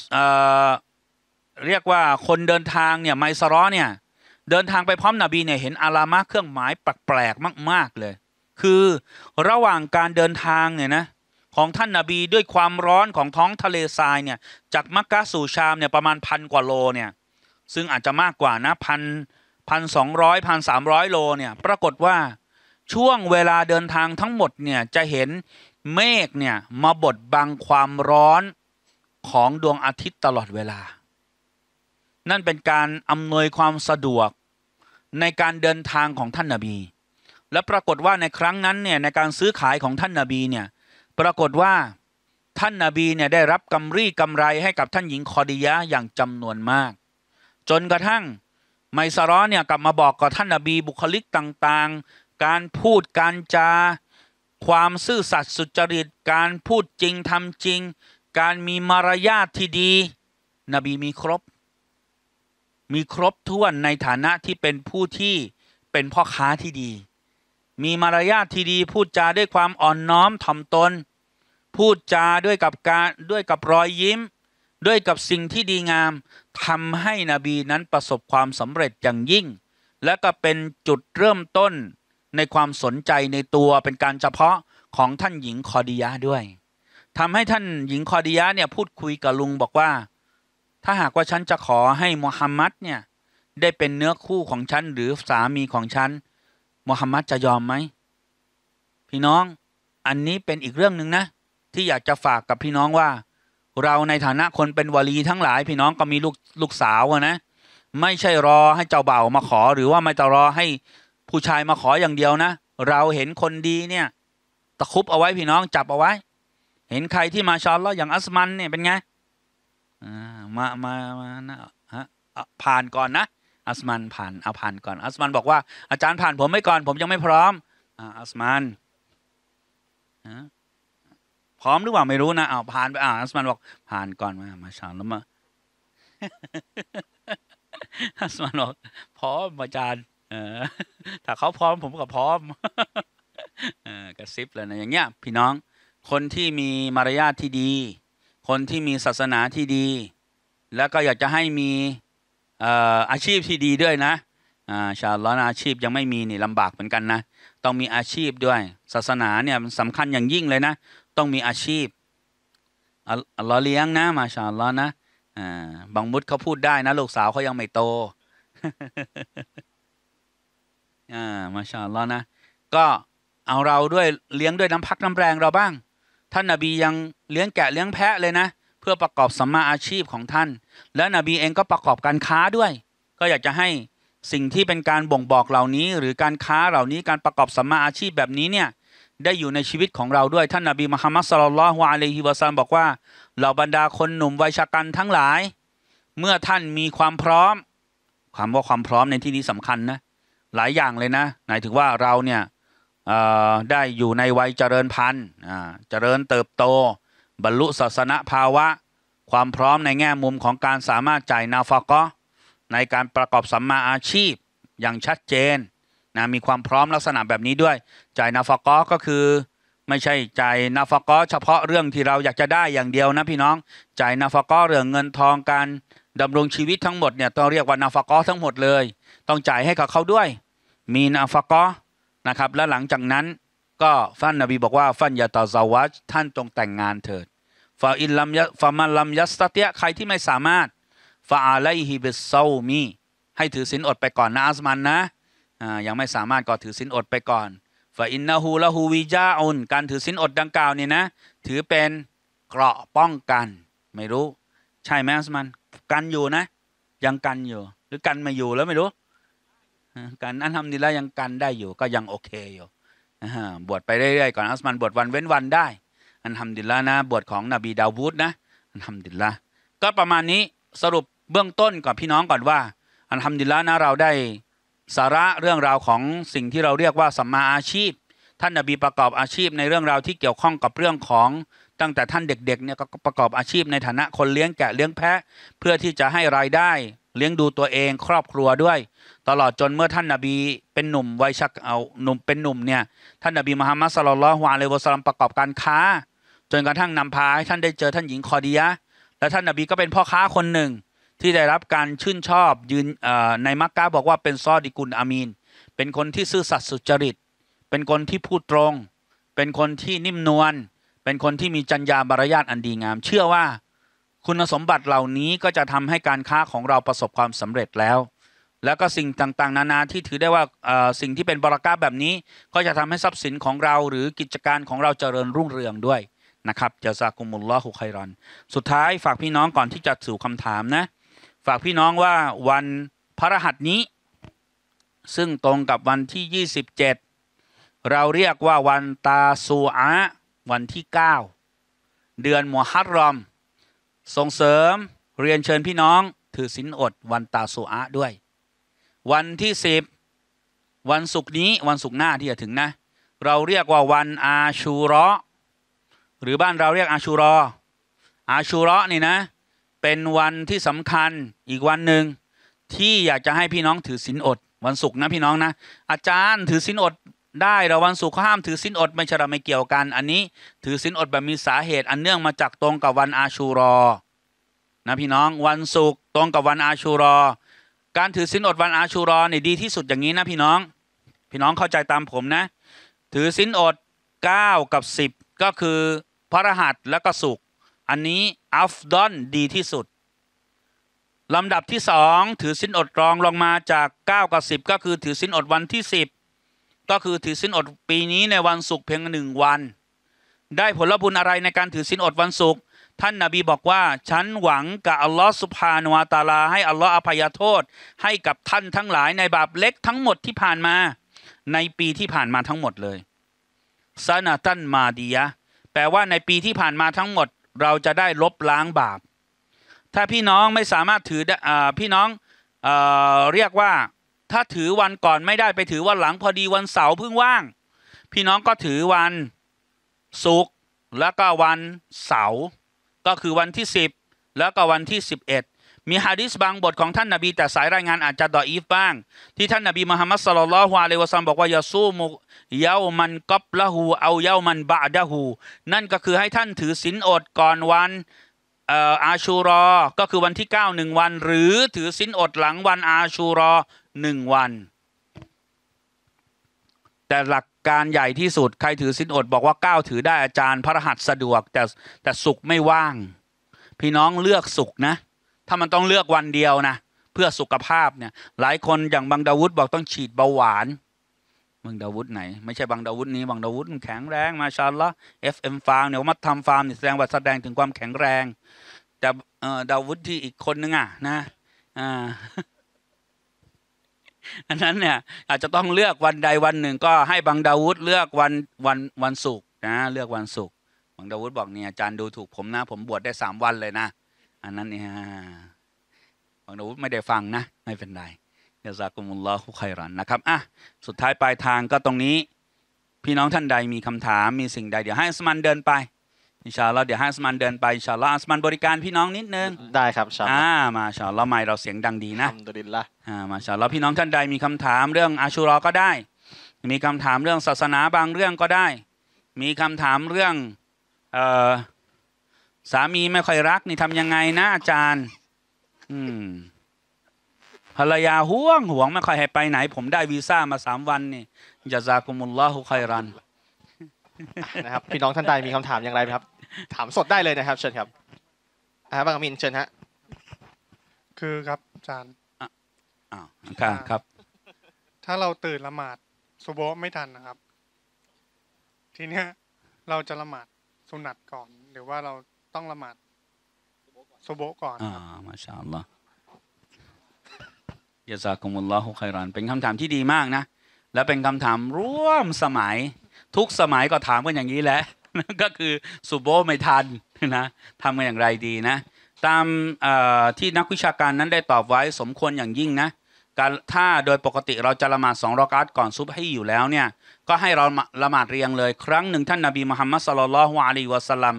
เรียกว่าคนเดินทางเนี่ยไมซาร์เนี่ยเดินทางไปพร้อมนบีเนี่ยเห็นอารามะเครื่องหมายแปลกๆมาก ๆเลย คือระหว่างการเดินทางเนี่ยนะของท่านนาบีด้วยความร้อนของท้องทะเลทรายเนี่ยจากมักกะสู่ชามเนี่ยประมาณพันกว่าโลเนี่ยซึ่งอาจจะมากกว่านะพันพันสองร้อยพันสามร้อยโลเนี่ยปรากฏว่าช่วงเวลาเดินทางทั้งหมดเนี่ยจะเห็นเมฆเนี่ยมาบดบังความร้อนของดวงอาทิตย์ตลอดเวลา นั่นเป็นการอำนวยความสะดวกในการเดินทางของท่านนาบี และปรากฏว่าในครั้งนั้นเนี่ยในการซื้อขายของท่านนาบีเนี่ย ปรากฏว่าท่านนาบีเนี่ยได้รับกำรีกำไรให้กับท่านหญิงคอดียะอย่างจำนวนมาก จนกระทั่งไมซาร้อเนี่ยกลับมาบอกกับท่านนาบีบุคลิกต่าง ๆ การพูดการจา ความซื่อสัตย์สุจริต การพูดจริงทำจริงการมีมารยาทที่ดี นบีมีครบ มีครบถ้วนในฐานะที่เป็นผู้ที่เป็นพ่อค้าที่ดี มีมารยาทที่ดีพูดจาด้วยความอ่อนน้อมถ่อมตนพูดจาด้วยกับการด้วยกับรอยยิ้ม ด้วยกับสิ่งที่ดีงามทำให้นบีนั้นประสบความสำเร็จอย่างยิ่ง และก็เป็นจุดเริ่มต้นในความสนใจในตัวเป็นการเฉพาะของท่านหญิงคอดียะด้วยทำให้ท่านหญิงคอดียะเนี่ยพูดคุยกับลุงบอกว่า ถ้าหากว่าฉันจะขอให้มูฮัมมัดเนี่ยได้เป็นเนื้อคู่ของฉันหรือสามีของ ฉันมูฮัมมัดจะยอมไหม พี่น้องอันนี้เป็นอีกเรื่องหนึ่งนะ ที่อยากจะฝากกับพี่น้องว่า เราในฐานะคนเป็นวลีทั้งหลาย พี่น้องก็มีลูกลูกสาวนะ ไม่ใช่รอให้เจ้าเบ่ามาขอหรือว่าไม่ต้องรอให้ผู้ชายมาขออย่างเดียวนะ เราเห็นคนดีเนี่ยตะคุบเอาไว้พี่น้องจับเอาไว้เห็นใครที่มาชาล์ล้วอย่าง อัสมันเนี่ยเป็นไงมา มา มาฮะ ผ่านก่อนนะ อัสมันผ่านเอาผ่านก่อน อัสมันบอกว่าอาจารย์ผ่านผมไม่ก่อนผมยังไม่พร้อมอัสมัน พร้อมหรือเปล่าไม่รู้นะเอาผ่านไปอ่าอัสมันบอก ผ่านก่อนมา มาชาล์ล้วมา อัสมันบอกพร้อมอาจารย์ถ้าเขาพร้อมผมก็พร้อมกระซิบเลยนะอย่างเงี้ย พี่น้องคนที่มีมารยาทที่ดี คนที่มีศาสนาที่ดี แล้วก็อยากจะให้มีอาชีพที่ดีด้วยนะชาวล้อนอาชีพยังไม่มีนี่ลำบากเหมือนกันนะ ต้องมีอาชีพด้วย ศาสนาเนี่ยสำคัญอย่างยิ่งเลยนะ ต้องมีอาชีพอัลลอฮ์เลี้ยงนะ มาชาวล้อนะบางมุดเขาพูดได้นะลูกสาวเขายังไม่โตมาชาวล้อนะ ก็เอาเราด้วยเลี้ยงด้วยน้ำพักน้ำแรงเราบ้างท่านนาบียังเลี้ยงแกะเลี้ยงแพะเลยนะเพื่อประกอบสัมมาอาชีพของท่าน และนบีเองก็ประกอบการค้าด้วย ก็อยากจะให้สิ่งที่เป็นการบ่งบอกเหล่านี้ หรือการค้าเหล่านี้การประกอบสัมมาอาชีพแบบนี้เนี่ย ได้อยู่ในชีวิตของเราด้วย ท่านนาบีมุฮัมมัดสลลัลฮวาเลฮิวะซันบอกว่าเหล่าบรรดาคนหนุ่มวัยชะกันทั้งหลาย เมื่อท่านมีความพร้อม ความว่าความพร้อมในที่นี้สำคัญนะ หลายอย่างเลยนะหมายถึงว่าเราเนี่ยได้อยู่ในวัยเจริญพันธุ์เจริญเติบโต บรรลุศาสนภาวะ ความพร้อมในแง่มุมของการสามารถจ่ายนาฟกอในการประกอบสัมมาอาชีพอย่างชัดเจนนะมีความพร้อมลักษณะแบบนี้ด้วย จ่ายนาฟกอก็คือ ไม่ใช่จ่าย นาฟกอเฉพาะเรื่องที่เราอยากจะได้อย่างเดียวนะพี่น้องจ่ายนาฟกอเรื่องเงินทองการ ดำรงชีวิตทั้งหมดเนี่ยต้องเรียกว่านาฟกอทั้งหมดเลย ต้องจ่ายให้กับเขาด้วย มีนาฟกอนะครับและหลังจากนั้นก็ฟันนบีบอกว่า ฟันยาตาซาวัชท่านจงแต่งงานเถิดฟาอินลัมยฟามันลัมยัสตเตียใครที่ไม่สามารถฟาอาไลฮิเบซามี ให้ถือศีลอดไปก่อนนะอัสมันนะยังไม่สามารถก็ถือศีลอดไปก่อนฟาอินนาฮูละฮูวิจาอุนการถือศีลอดดังกล่าวนี่นะถือเป็นเกราะป้องกัน ไม่รู้ใช่ไหมอัสมันกันอยู่นะยังกันอยู่ หรือกันมาอยู่แล้วไม่รู้การอันทำดีแล้วยังกันได้อยู่ก็ยังโอเคอยู่บวชไปเรื่อย ๆ ก่อนอัสมันบวชวันเว้นวันได้ อันทำดีแล้วนะบวชของนบี ดาวูด นะอันทำดีแล้วก็ประมาณนี้สรุปเบื้องต้นก่อนพี่น้องก่อนว่า อันทำดีแล้วนะเราได้ สาระเรื่องราวของสิ่งที่เราเรียกว่าสัมมาอาชีพ ท่านนบีประกอบอาชีพในเรื่องราวที่เกี่ยวข้องกับเรื่องของ ตั้งแต่ท่านเด็กๆเนี่ยก็ประกอบอาชีพ ในฐานะคนเลี้ยงแกะเลี้ยงแพะ เพื่อที่จะให้รายได้เลี้ยงดูตัวเองครอบครัวด้วยตลอด จนเมื่อท่านนาบีเป็นหนุ่มวัยชักเอาหนุ่มเป็นหนุ่มเนี่ยท่านนาบีมหามัสลลัลฮวาเลวะสลัมประกอบการค้า จนกระทั่งนำพาให้ท่านได้เจอท่านหญิงคอดียะและท่านนาบีก็เป็นพ่อค้าคนหนึ่งที่ได้รับการชื่นชอบยืนในมักกะบอกว่าเป็นซอดิกุลอามีน เป็นคนที่ซื่อสัตย์สุจริต เป็นคนที่พูดตรง เป็นคนที่นิ่มนวลเป็นคนที่มีจรรยาบรรยาทอันดีงามเชื่อว่า คุณสมบัติเหล่านี้ก็จะทำให้การค้าของเราประสบความสำเร็จแล้วแล้วก็สิ่งต่างๆ นานาที่ถือได้ว่าสิ่งที่เป็นบรารักาแบบนี้ก็จะทำให้ทรัพย์สินของเราหรือกิจการของเราเจริญรุ่งเรืองด้วยนะครับจะซากุมุลลอฮุไครอนสุดท้ายฝากพี่น้องก่อนที่จะสู่คำถามนะ ฝากพี่น้องว่าวันพระรหัสนี้ ซึ่งตรงกับวันที่ 27 เราเรียกว่าวันตาซูอะวันที่ 9 เดือนมฮัรรอม ส่งเสริมเรียนเชิญพี่น้องถือศีลอด วันตาซูอะด้วยวันที่สิบวันศุกร์นี้วันศุกร์หน้าที่จะถึงนะ เราเรียกว่าวันอาชูรอหรือบ้านเราเรียกอาชูรอ อาชูรอนี่นะ เป็นวันที่สำคัญอีกวันหนึ่งที่อยากจะให้พี่น้องถือศีลอด วันศุกร์นะพี่น้องนะ อาจารย์ถือศีลอดได้เราวันศุกร์ห้าม ถือศีลอดไม่ใช่เราไม่เกี่ยวกัน อันนี้ ถือศีลอดแบบมีสาเหตุ อันเนื่องมาจากตรงกับวันอาชูรอนะพี่น้องวันศุกร์ตรงกับวันอาชูรอการถือศีลอดวันอาชูรอเนี่ยดีที่สุดอย่างนี้นะพี่น้องพี่น้องเข้าใจตามผมนะ ถือศีลอด 9 กับ 10 ก็คือ พระรหัสและก็สุข อันนี้อัฟดอนดีที่สุด ลำดับที่สองถือสินอดรองลงมาจาก 9 กับ 10 ก็คือถือสินอดวันที่ 10 ก็คือถือสินอดปีนี้ในวันศุกร์เพียงหนึ่งวัน ได้ผลบุญอะไรในการถือสินอดวันศุกร์ท่านนาบีบอกว่า ฉันหวังกับอัลลอฮ์สุภาโนอาตาลา ให้อัลลอฮ์อภัยโทษ ให้กับท่านทั้งหลายในบาปเล็กทั้งหมดที่ผ่านมา ในปีที่ผ่านมาทั้งหมดเลยซานาตันมาดียะแปลว่าในปีที่ผ่านมาทั้งหมด เราจะได้ลบล้างบาป ถ้าพี่น้องไม่สามารถถืออพี่น้องเอเรียกว่า ถ้าถือวันก่อนไม่ได้ไปถือวันหลังพอดีวันเสาร์เพิ่งว่าง พี่น้องก็ถือวันศุกร์แล้วก็วัน เสาร์ก็คือวันที่ 10 แล้วก็วันที่ 11 มีฮะดิษบางบทของท่านนาบีแต่สายรายงานอาจจะดออีฟบ้าง ที่ท่านนาบีมหามัสลลัลฮวาเลวะซัมบอกว่ายาสู้มุเยามันกอบละหูเอาเยามันบะดะหูนั่นก็คือให้ท่านถือศีลอดก่อนวันอาชูรอ ก็คือวันที่9หนึ่งวัน หรือถือศีลอดหลังวันอาชูรอหนึ่งวันแต่หลักการใหญ่ที่สุด ใครถือสินอดบอกว่าก้าวถือได้อาจารย์พระรหัสสะดวก แต่แต่สุขไม่ว่าง พี่น้องเลือกสุขนะ ถ้ามันต้องเลือกวันเดียวนะ เพื่อสุขภาพเนี่ย หลายคนอย่างบางดาวุฒบอกต้องฉีดเบาหวานบางดาวุฒไหน ไม่ใช่บางดาวุฒนี้บางดาวุฒแข็งแรงมาชาลละเอฟเอ็มฟาร์มเนี่ยมาทำฟาร์มแสดงว่าแสดงถึงความแข็งแรง แต่ดาวุฒที่อีกคนนึงอ่ะนะอ่าอันนั้นเนี่ยอาจจะต้องเลือกวันใดวันหนึ่งก็ให้บังดาวุฒเลือกวันวันวันศุกร์นะเลือกวันศุกร์บังดาวุฒบอกเนี่ยอาจารย์ดูถูกผมนะผมบวชได้สามวันเลยนะ อันนั้นเนี่ยบังดาวุฒไม่ได้ฟังนะ ไม่เป็นไรยาซากุมุลลอฮุไครันนะครับอ่ะสุดท้ายปลายทางก็ตรงนี้ พี่น้องท่านใดมีคำถามมีสิ่งใดเดี๋ยวให้สมันเดินไปอินชาอัลลอฮ์เดี๋ยวให้อัสมันเดินไปอินชาอัลลอฮ์อัสมันบริการพี่น้องนิดนึงได้ครับชาอ่ามาชาอัลลอฮ์ไม่เราเสียงดังดีนะอัลฮัมดุลิลละอ่ามาชาอัลลอฮ์พี่น้องท่านใดมีคำถามเรื่องอาชูรอก็ได้ มีคำถามเรื่องศาสนาบางเรื่องก็ได้ มีคำถามเรื่องเอ่อสามีไม่ค่อยรัก นี่ทำยังไงนะอาจารย์ อืมภรรยาห่วงห่วงไม่ค่อยให้ไปไหนผมได้วีซ่า มาสามวันนี่ยะซากุมุลลอฮุคอยรันนะครับพี่น้องท่านใดมีคำถามอย่างไรครับ ถามสดได้เลยนะครับ เชิญครับอาบังมินเชิญฮะคือครับอาจารย์อ้าวขาครับ ถ้าเราตื่นละหมาดสุโบไม่ทันนะครับ ทีเนี้ยเราจะละหมาดสุนัตก่อน หรือว่าเราต้องละหมาดสุโบก่อน อ่า มาชาอัลลอฮ์ยะซากุมุลลอฮุไครันเป็นคำถามที่ดีมากนะ และเป็นคำถามร่วมสมัยทุกสมัยก็ถามกันอย่างนี้แหละ ก็คือสุโบไม่ทันนะ ทำกันอย่างไรดีนะ ตามที่นักวิชาการนั้นได้ตอบไว้สมควรอย่างยิ่งนะ การถ้าโดยปกติเราจะละหมาดสองรอกาสก่อนซุบให้อยู่แล้วเนี่ย ก็ให้เราละหมาดเรียงเลยครั้งหนึ่งท่านนาบีมุฮัมมัดสลลัลฮวาลีวะสลัม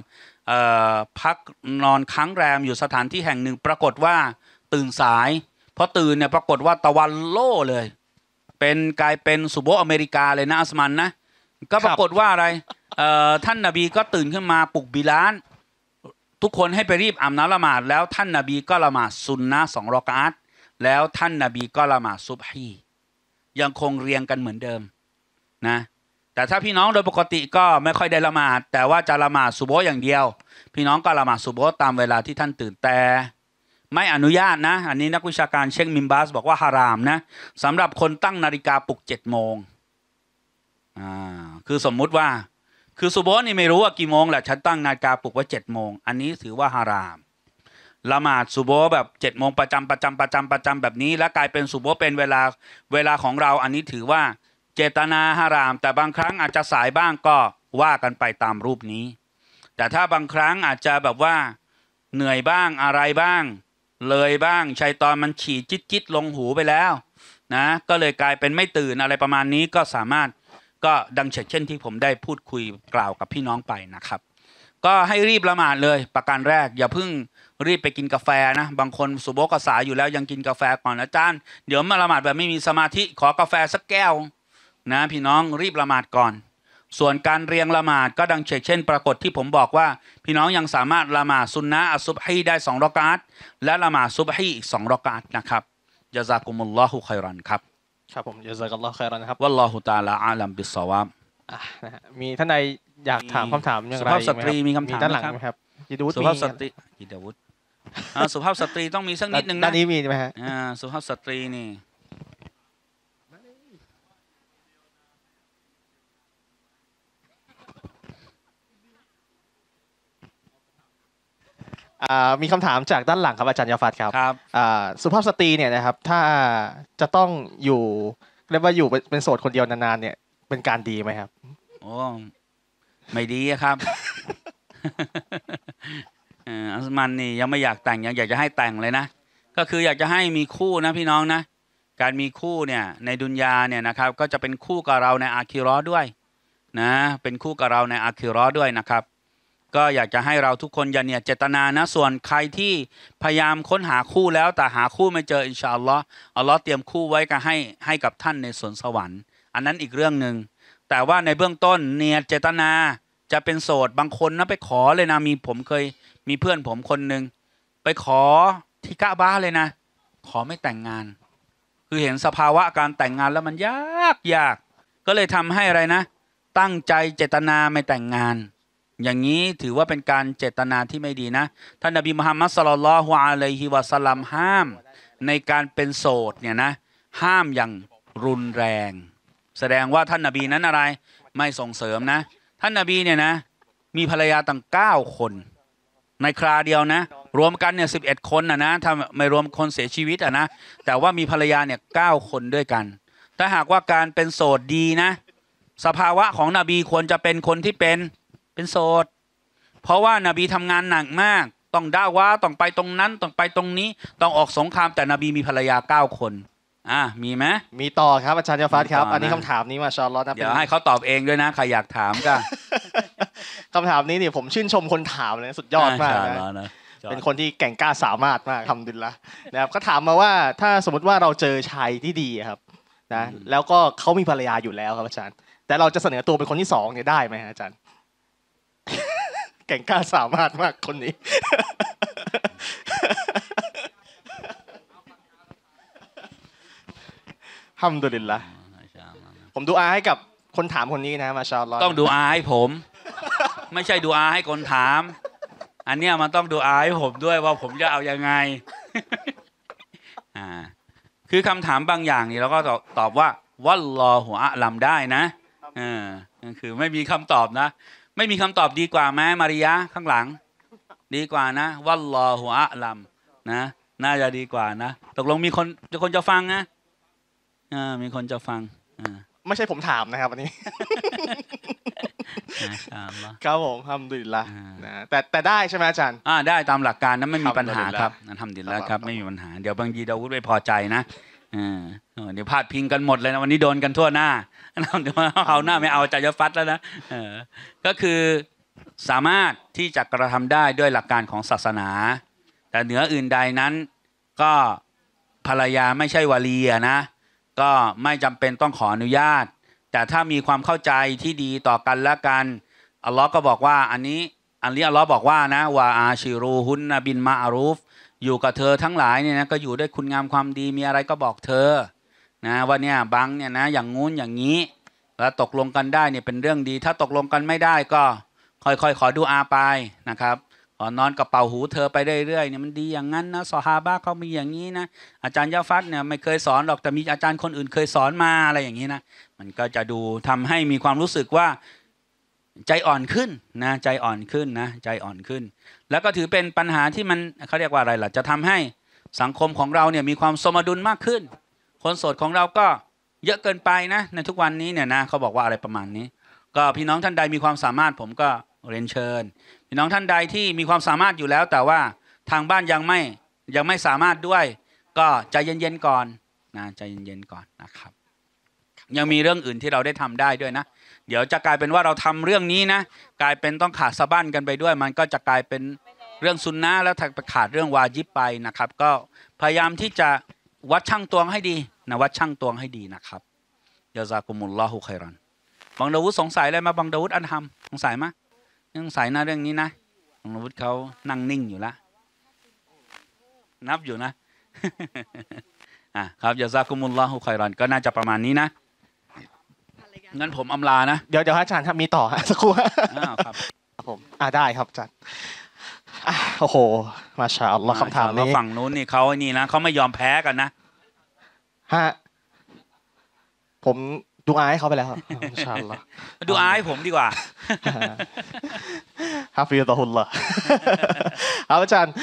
พักนอนค้างแรมอยู่สถานที่แห่งหนึ่ง ปรากฏว่าตื่นสายพอตื่นเนี่ยปรากฏว่าตะวันโล่เลย เป็นกลายเป็นสุโบอเมริกาเลยนะอัสมันนะก็ปรากฏว่าอะไรท่านนบีก็ตื่นขึ้นมาปลุกบิลาน ทุกคนให้ไปรีบอานน้ำละหมาดแล้ว ท่านนบีก็ละหมาดซุนนะสองรอกาตแล้วท่านนบีก็ละหมาดซุบฮียังคงเรียงกันเหมือนเดิมนะแต่ถ้าพี่น้องโดยปกติก็ไม่ค่อยได้ละหมาดแต่ว่าจะละหมาดซุบโบอย่างเดียว พี่น้องก็ละหมาดซุบโบตามเวลาที่ท่านตื่นแต่ ไม่อนุญาตนะ อันนี้นักวิชาการเชคมิมบาส บอกว่าฮารามนะสำหรับคนตั้งนาฬิกาปลุกเจ็ดโมงอ่าคือสมมุติว่าคือสุโบนี่ไม่รู้ว่ากี่โมงแหละฉันตั้งนาฬิกาปลุกไว้เจ็ดโมงอันนี้ถือว่าฮารามละหมาดสุโบแบบเจ็ดโมงประจำประจำประจำประจำแบบนี้ แล้วกลายเป็นสุโบเป็นเวลาเวลาของเรา อันนี้ถือว่าเจตนาฮาราม แต่บางครั้งอาจจะสายบ้างก็ว่ากันไปตามรูปนี้ แต่ถ้าบางครั้งอาจจะแบบว่าเหนื่อยบ้างอะไรบ้าง เลยบ้างชัยตอนมันฉี่จิตจิตลงหูไปแล้วนะก็เลยกลายเป็นไม่ตื่นอะไรประมาณนี้ก็สามารถก็ดังเช่นที่ผมได้พูดคุยกล่าวกับพี่น้องไปนะครับ ก็ให้รีบละหมาดเลยประการแรกอย่าเพิ่งรีบไปกินกาแฟนะบางคนสุโบกษาอยู่แล้วยังกินกาแฟก่อนอาจารย์เดี๋ยวมาละหมาดแบบไม่มีสมาธิขอกาแฟสักแก้ว นะพี่น้องรีบละหมาดก่อน ส่วนการเรียงละหมาดก็ดังเช่นปรากฏที่ผมบอกว่า พี่น้องยังสามารถละหมาดซุนนะอัสุบฮีได้สองรอกาตและละหมาดซุบฮีอีกสองรอกาตนะครับยาซากุมุลลอฮุคอยรันครับครับผมยศกับลอคเคอยรอนนะครับว่ลลอหุตาลาอาลัมบิสซาวามะมีท่านใดอยากถามคำถามอย่างสุภาพสตรีมีคำถามด้านหลังไหมครับยีดูดสุภาพสตรียิดาวุฒิสุภาพสตรีต้องมีสักนิดหนึ่งด้านนนี้มีไหมฮะสุภาพสตรีนี่มีคำถามจากด้านหลังครับอาจารย์ยาฟัดครับครับสุภาพสตรีเนี่ย นะครับ ถ้าจะต้องอยู่เรียกว่าอยู่เป็นโสดคนเดียวนานๆ เนี่ย เป็นการดีไหมครับโอ้ไม่ดีครับอัสมันนี่ยังไม่อยากแต่งยังอยากจะให้แต่งเลยนะก็คืออยากจะให้มีคู่นะพี่น้องนะ การมีคู่เนี่ยในดุนยาเนี่ยนะครับ ก็จะเป็นคู่กับเราในอาคิรอด้วย นะ เป็นคู่กับเราในอาคิรอด้วยนะครับก็อยากจะให้เราทุกคนอย่าเนี่ยเจตนานะส่วนใครที่พยายามค้นหาคู่แล้วแต่หาคู่ไม่เจออินชาอัลลอฮ์อัลลอฮ์เตรียมคู่ไว้ก็ให้ให้กับท่านในสวนสวรรค์อันนั้นอีกเรื่องหนึ่งแต่ว่าในเบื้องต้นเนี่ยเจตนาจะเป็นโสดบางคนนะไปขอเลยนะมีผมเคย มีเพื่อนผมคนหนึ่งไปขอที่กะบ้าเลยนะ ขอไม่แต่งงาน คือเห็นสภาวะการแต่งงานแล้วมันยากยาก ก็เลยทำให้อะไรนะ ตั้งใจเจตนาไม่แต่งงานอย่างนี้ถือว่าเป็นการเจตนาที่ไม่ดีนะ ท่านนบีมุฮัมมัดสลลัลฮุอะลัยฮิวะสลัมห้าม ในการเป็นโสดเนี่ยนะห้ามอย่างรุนแรง แสดงว่าท่านนบีนั้นอะไรไม่ส่งเสริมนะ ท่านนบีเนี่ยนะมีภรรยาตั้ง9 คน ในคราเดียวนะ รวมกันเนี่ยสิคนนะนะถ้าไม่รวมคนเสียชีวิตอ่ะนะ แต่ว่ามีภรรยาเนี่ยเคนด้วยกัน ถ้าหากว่าการเป็นโสดดีนะ สภาวะของนบีควรจะเป็นคนที่เป็นเป็นโสด เพราะว่านาบีทำงานหนักมาก ต้องด่าว่าต้องไปตรงนั้นต้องไปตรงนี้ต้องออกสงครามแต่นบีมีภรรยาเก้าคนอ่ามีไหมมีต่อครับอาจารย์ยาฟัดครับ อันนี้คำถามนี้มาชอลล์นะเดี๋ยวให้เขาตอบเองด้วยนะ ใครอยากถามก็คำถามนี้เนี่ยผมชื่นชมคนถามเลยสุดยอดมากนะเป็นคนที่แก่งกล้าสามารถมากทำดินละนะครับก็ถามมาว่า ถ้าสมมติว่าเราเจอชายที่ดีครับนะแล้วก็เขามีภรรยาอยู่แล้วครับอาจารย์ แต่เราจะเสนอตัวเป็นคนที่สองเนี่ยได้ไหมอาจารย์แก่งกล้าสามารถมากคนนี้ทำมดุลิลละผมดูอาให้กับคนถามคนนี้นะมาชาลอต้องดูอาให้ผม ไม่ใช่ดูอาให้คนถาม อันเนี้ยมันต้องดูอาให้ผมด้วยว่าผมจะเอายังไง อ่า คือคำถามบางอย่างนี่เราก็ตอบว่า วัลลอหัวอลำได้นะอ่าคือไม่มีคำตอบนะไม่มีคำตอบดีกว่าไหมมาริยะข้างหลัง ดีกว่านะ วัลลอหัวลำนะน่าจะดีกว่านะตกลงมีคนจะคนจะฟังนะอ่ามีคนจะฟังอ่าไม่ใช่ผมถามนะครับวันนี้ครับผมทำดีละนะแต่แต่ได้ใช่ไหมอาจารย์ อ่า ได้ตามหลักการนั้นไม่มีปัญหาครับทำดีแล้วครับไม่มีปัญหาเดี๋ยวบางทีดาวุฒิไม่พอใจนะอ่าเดี๋ยวพาดพิงกันหมดเลยนะวันนี้โดนกันทั่วหน้าเดี๋ยวเอาหน้าไม่เอาใจยฟัดแล้วนะก็คือสามารถที่จะกระทำได้ด้วยหลักการของศาสนา แต่เหนืออื่นใดนั้นก็ภรรยาไม่ใช่วาลีนะ ก็ไม่จำเป็นต้องขออนุญาต แต่ถ้ามีความเข้าใจที่ดีต่อกันและกัน อัลลอฮ์ก็บอกว่าอันนี้อันนี้อัลลอฮ์บอกว่านะว่าอาชิรูฮุนนบินมาอารูฟอยู่กับเธอทั้งหลายเนี่ยนะก็อยู่ด้วยคุณงามความดีมีอะไรก็บอกเธอนะว่าเนี่ยบังเนี่ยนะอย่างงู้นอย่างนี้ แล้วตกลงกันได้เนี่ยเป็นเรื่องดี ถ้าตกลงกันไม่ได้ก็ค่อยๆขอดูอาไปนะครับขอนอนกระเป๋าหูเธอไปเรื่อยๆเนี่ยมันดีอย่างนั้นนะสฮาบะเขามีอย่างนี้นะอาจารย์ยาฟัดเนี่ยไม่เคยสอนหรอกแต่มีอาจารย์คนอื่น เคยสอนมาอะไรอย่างนี้นะ มันก็จะดูทำให้มีความรู้สึกว่าใจอ่อนขึ้นนะใจอ่อนขึ้นนะ ใจอ่อนขึ้นแล้วก็ถือเป็นปัญหาที่มันเขาเรียกว่าอะไรล่ะ จะทำให้สังคมของเราเนี่ยมีความสมดุลมากขึ้น คนโสดของเราก็เยอะเกินไปนะ ในทุกวันนี้เนี่ยนะเขาบอกว่าอะไรประมาณนี้ ก็พี่น้องท่านใดมีความสามารถ ผมก็เรียนเชิญ พี่น้องท่านใดที่มีความสามารถอยู่แล้วแต่ว่าทางบ้านยังไม่ยังไม่สามารถด้วย ก็ใจเย็นๆก่อนนะใจเย็นๆก่อนนะครับ ยังมีเรื่องอื่นที่เราได้ทำได้ด้วยนะเดี๋ยวจะกลายเป็นว่าเราทำเรื่องนี้นะกลายเป็นต้องขาดสะบั้นกันไปด้วย มันก็จะกลายเป็นเรื่องซุนนะแล้วถขาดเรื่องวาญิบไปนะครับ ก็พยายามที่จะวัดช่างตวงให้ดีนะวัดช่างตวงให้ดีนะครับยาซากุมุลลอฮุไยรันบังดาวุฒสงสัยอะไรมาบังดาวุฒอันทำมสงสัยมะสงสัยนะเรื่องนี้นะบังดาวุฒเขานั่งนิ่งอยู่ละ นับอยู่นะอ่ะครับยาซากุมุลลอฮุไยรันก็น่าจะประมาณนี้นะงั้นผมอำลานะ เดี๋ยวเดี๋ยวอาจารย์ครับมีต่อฮะสักครู่อ้าวครับผมอ่าได้ครับอาจารย์โอ้โห มาชาอัลลอฮ์คำถามนี้ฝั่งนู้นนี่เขานี่นะเขาไม่ยอมแพ้กันนะฮะผมดูอายเขาไปแล้วรชาอัลลอฮ์ดูอายผมดีกว่าฮาฟิวตอฮุลละครับอาจารย์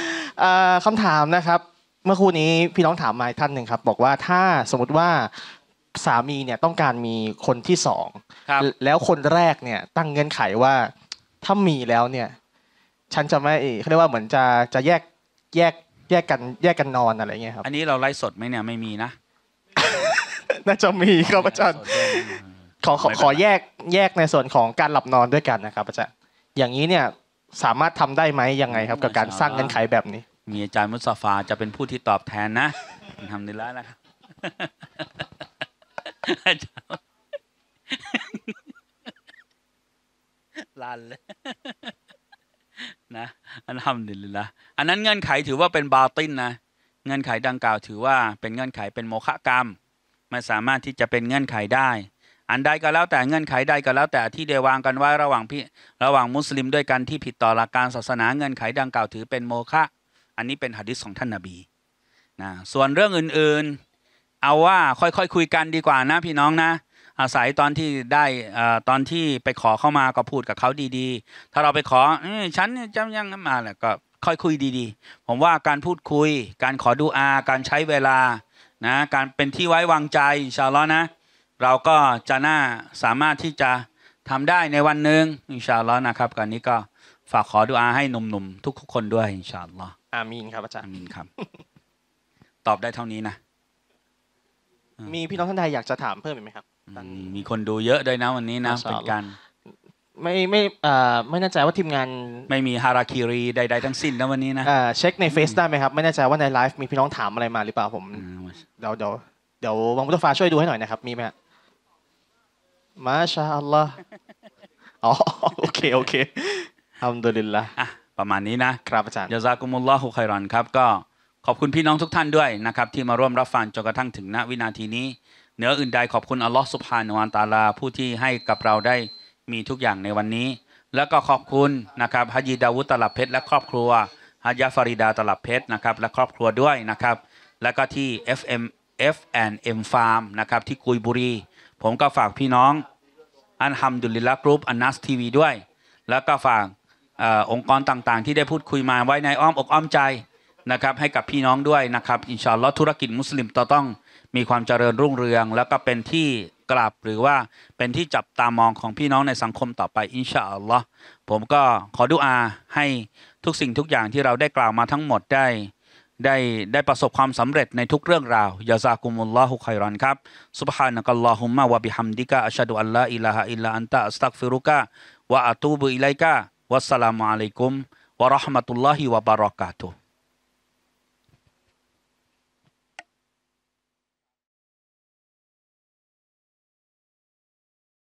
คำถามนะครับ เมื่อครู่นี้พี่น้องถามมาท่านหนึ่งครับ บอกว่าถ้าสมมติว่าสามีเนี่ยต้องการมีคนที่สอง แล้วคนแรกเนี่ย ตั้งเงื่อนไขว่า ถ้ามีแล้วเนี่ย ฉันจะไม่เขาเรียกว่าเหมือนจะจะแยกแยกแยกกันแยกกันนอนอะไรเงี้ยครับ อันนี้เราไล่สดไหมเนี่ย ไม่มีนะ น่าจะมีครับอาจารย์ขอขอขอแยกแยกในส่วนของการหลับนอนด้วยกันนะครับอาจารย์อย่างนี้เนี่ยสามารถทำได้ไหมยังไงครับ กับการสร้างเงื่อนไขแบบนี้ มีอาจารย์มุสฟาจะเป็นผู้ที่ตอบแทนนะทำดีแล้วนะครับลันเลยนะอันทำดเลยละอันนั้นเงื่อนไขถือว่าเป็นบาตินนะ เงื่อนไขดังกล่าวถือว่าเป็นเงื่อนไขเป็นโมฆะกรรม ไม่สามารถที่จะเป็นเงื่อนไขได้ อันใดก็แล้วแต่เงื่อนไขใดก็แล้วแต่ที่ได้วางกันไว้ระหว่างพี่ ระหว่างมุสลิมด้วยกันที่ผิดต่อหลักการศาสนาเงื่อนไขดังกล่าวถือเป็นโมฆะอันนี้เป็นหะดิษของท่านนาบีนะส่วนเรื่องอื่น ๆเอาว่าค่อยๆคคุยกันดีกว่านะพี่น้องนะ อาศัยตอนที่ได้ตอนที่ไปขอเข้ามาก็พูดกับเขาดี ๆ ถ้าเราไปขออฉันจำยังมาแหละก็ค่อยคุยดีๆ ผมว่าการพูดคุยการขอดูอาการใช้เวลานะการเป็นที่ไว้วางใจชาลอนะ เราก็จะน่าสามารถที่จะทำได้ในวันหนึ่งอินชาลอนะครับกันนี้ก็ฝากขอดูอาให้หนุ่มๆทุกคนด้วยอินชาลออามีนครับอาจารย์อามีนครับ ตอบได้เท่านี้นะมีพี่น้องท่านใดอยากจะถามเพิ่มอีกไหมครับมีคนดูเยอะด้วยนะวันนี้นะ เป็นการไม่ไม่เอ่อไม่แน่ใจว่าทีมงานไม่มีฮาราคิรีใดๆทั้งสิ้นนะวันนี้นะเช็คในเฟซได้ไหมครับไม่แน่ใจว่าในไลฟ์มีพี่น้องถามอะไรมาหรือเปล่าผมเดี๋ยวเดี๋ยวเดี๋ยววังพุทธฟ้าช่วยดูให้หน่อยนะครับมีไหมมาชาอัลลอฮ์อ๋อโอเคโอเคอัลฮัมดุลิลละประมาณนี้นะครับอาจารย์ยาซากุมุลลอฮุคอยรอนครับก็ขอบคุณพี่น้องทุกท่านด้วยนะครับ ที่มาร่วมรับฟังจนกระทั่งถึงณวินาทีนี้เหนืออื่นใดขอบคุณอัลลอฮฺสุภฮานวนตาลาผู้ที่ให้กับเราได้มีทุกอย่างในวันนี้ แล้วก็ขอบคุณนะครับฮายีดาวุตลับเพชรและครอบครัวฮายาฟาริดาตลับเพชรนะครับและครอบครัวด้วยนะครับ แล้วก็ที่ FM F and M Farm นะครับที่กุยบุรี ผมก็ฝากพี่น้องอันฮัมดุลิลละกรุ๊ปอันนัสทีวีด้วย แล้วก็ฝากอองค์กรต่างๆ ที่ได้พูดคุยมาไว้ในอ้อมอกอ้อมใจนะครับให้กับพี่น้องด้วยนะครับอินชาอัลลอฮ์ธุรกิจมุสลิมต้องมีความเจริญรุ่งเรือง แล้วก็เป็นที่กราบหรือว่าเป็นที่จับตามองของพี่น้องในสังคมต่อไปอินชาอัลลอฮ์ผมก็ขอดุอาให้ทุกสิ่งทุกอย่างที่เราได้กล่าวมาทั้งหมดได้ได้ได้ประสบความสำเร็จในทุกเรื่องราวยาซากุมุลลอฮุคอยรอนครับซุบฮานะกัลลอฮุมมะวะบิฮัมดิกะอัชฮะดุอัลลาอิลาฮะอิลลาอันตะอัสตักฟิรุกะวะอะตูบุอิลัยกะวัสสลามุอะลัยกุมวะราะห์มะตุลลอฮิวะบารอกาตุ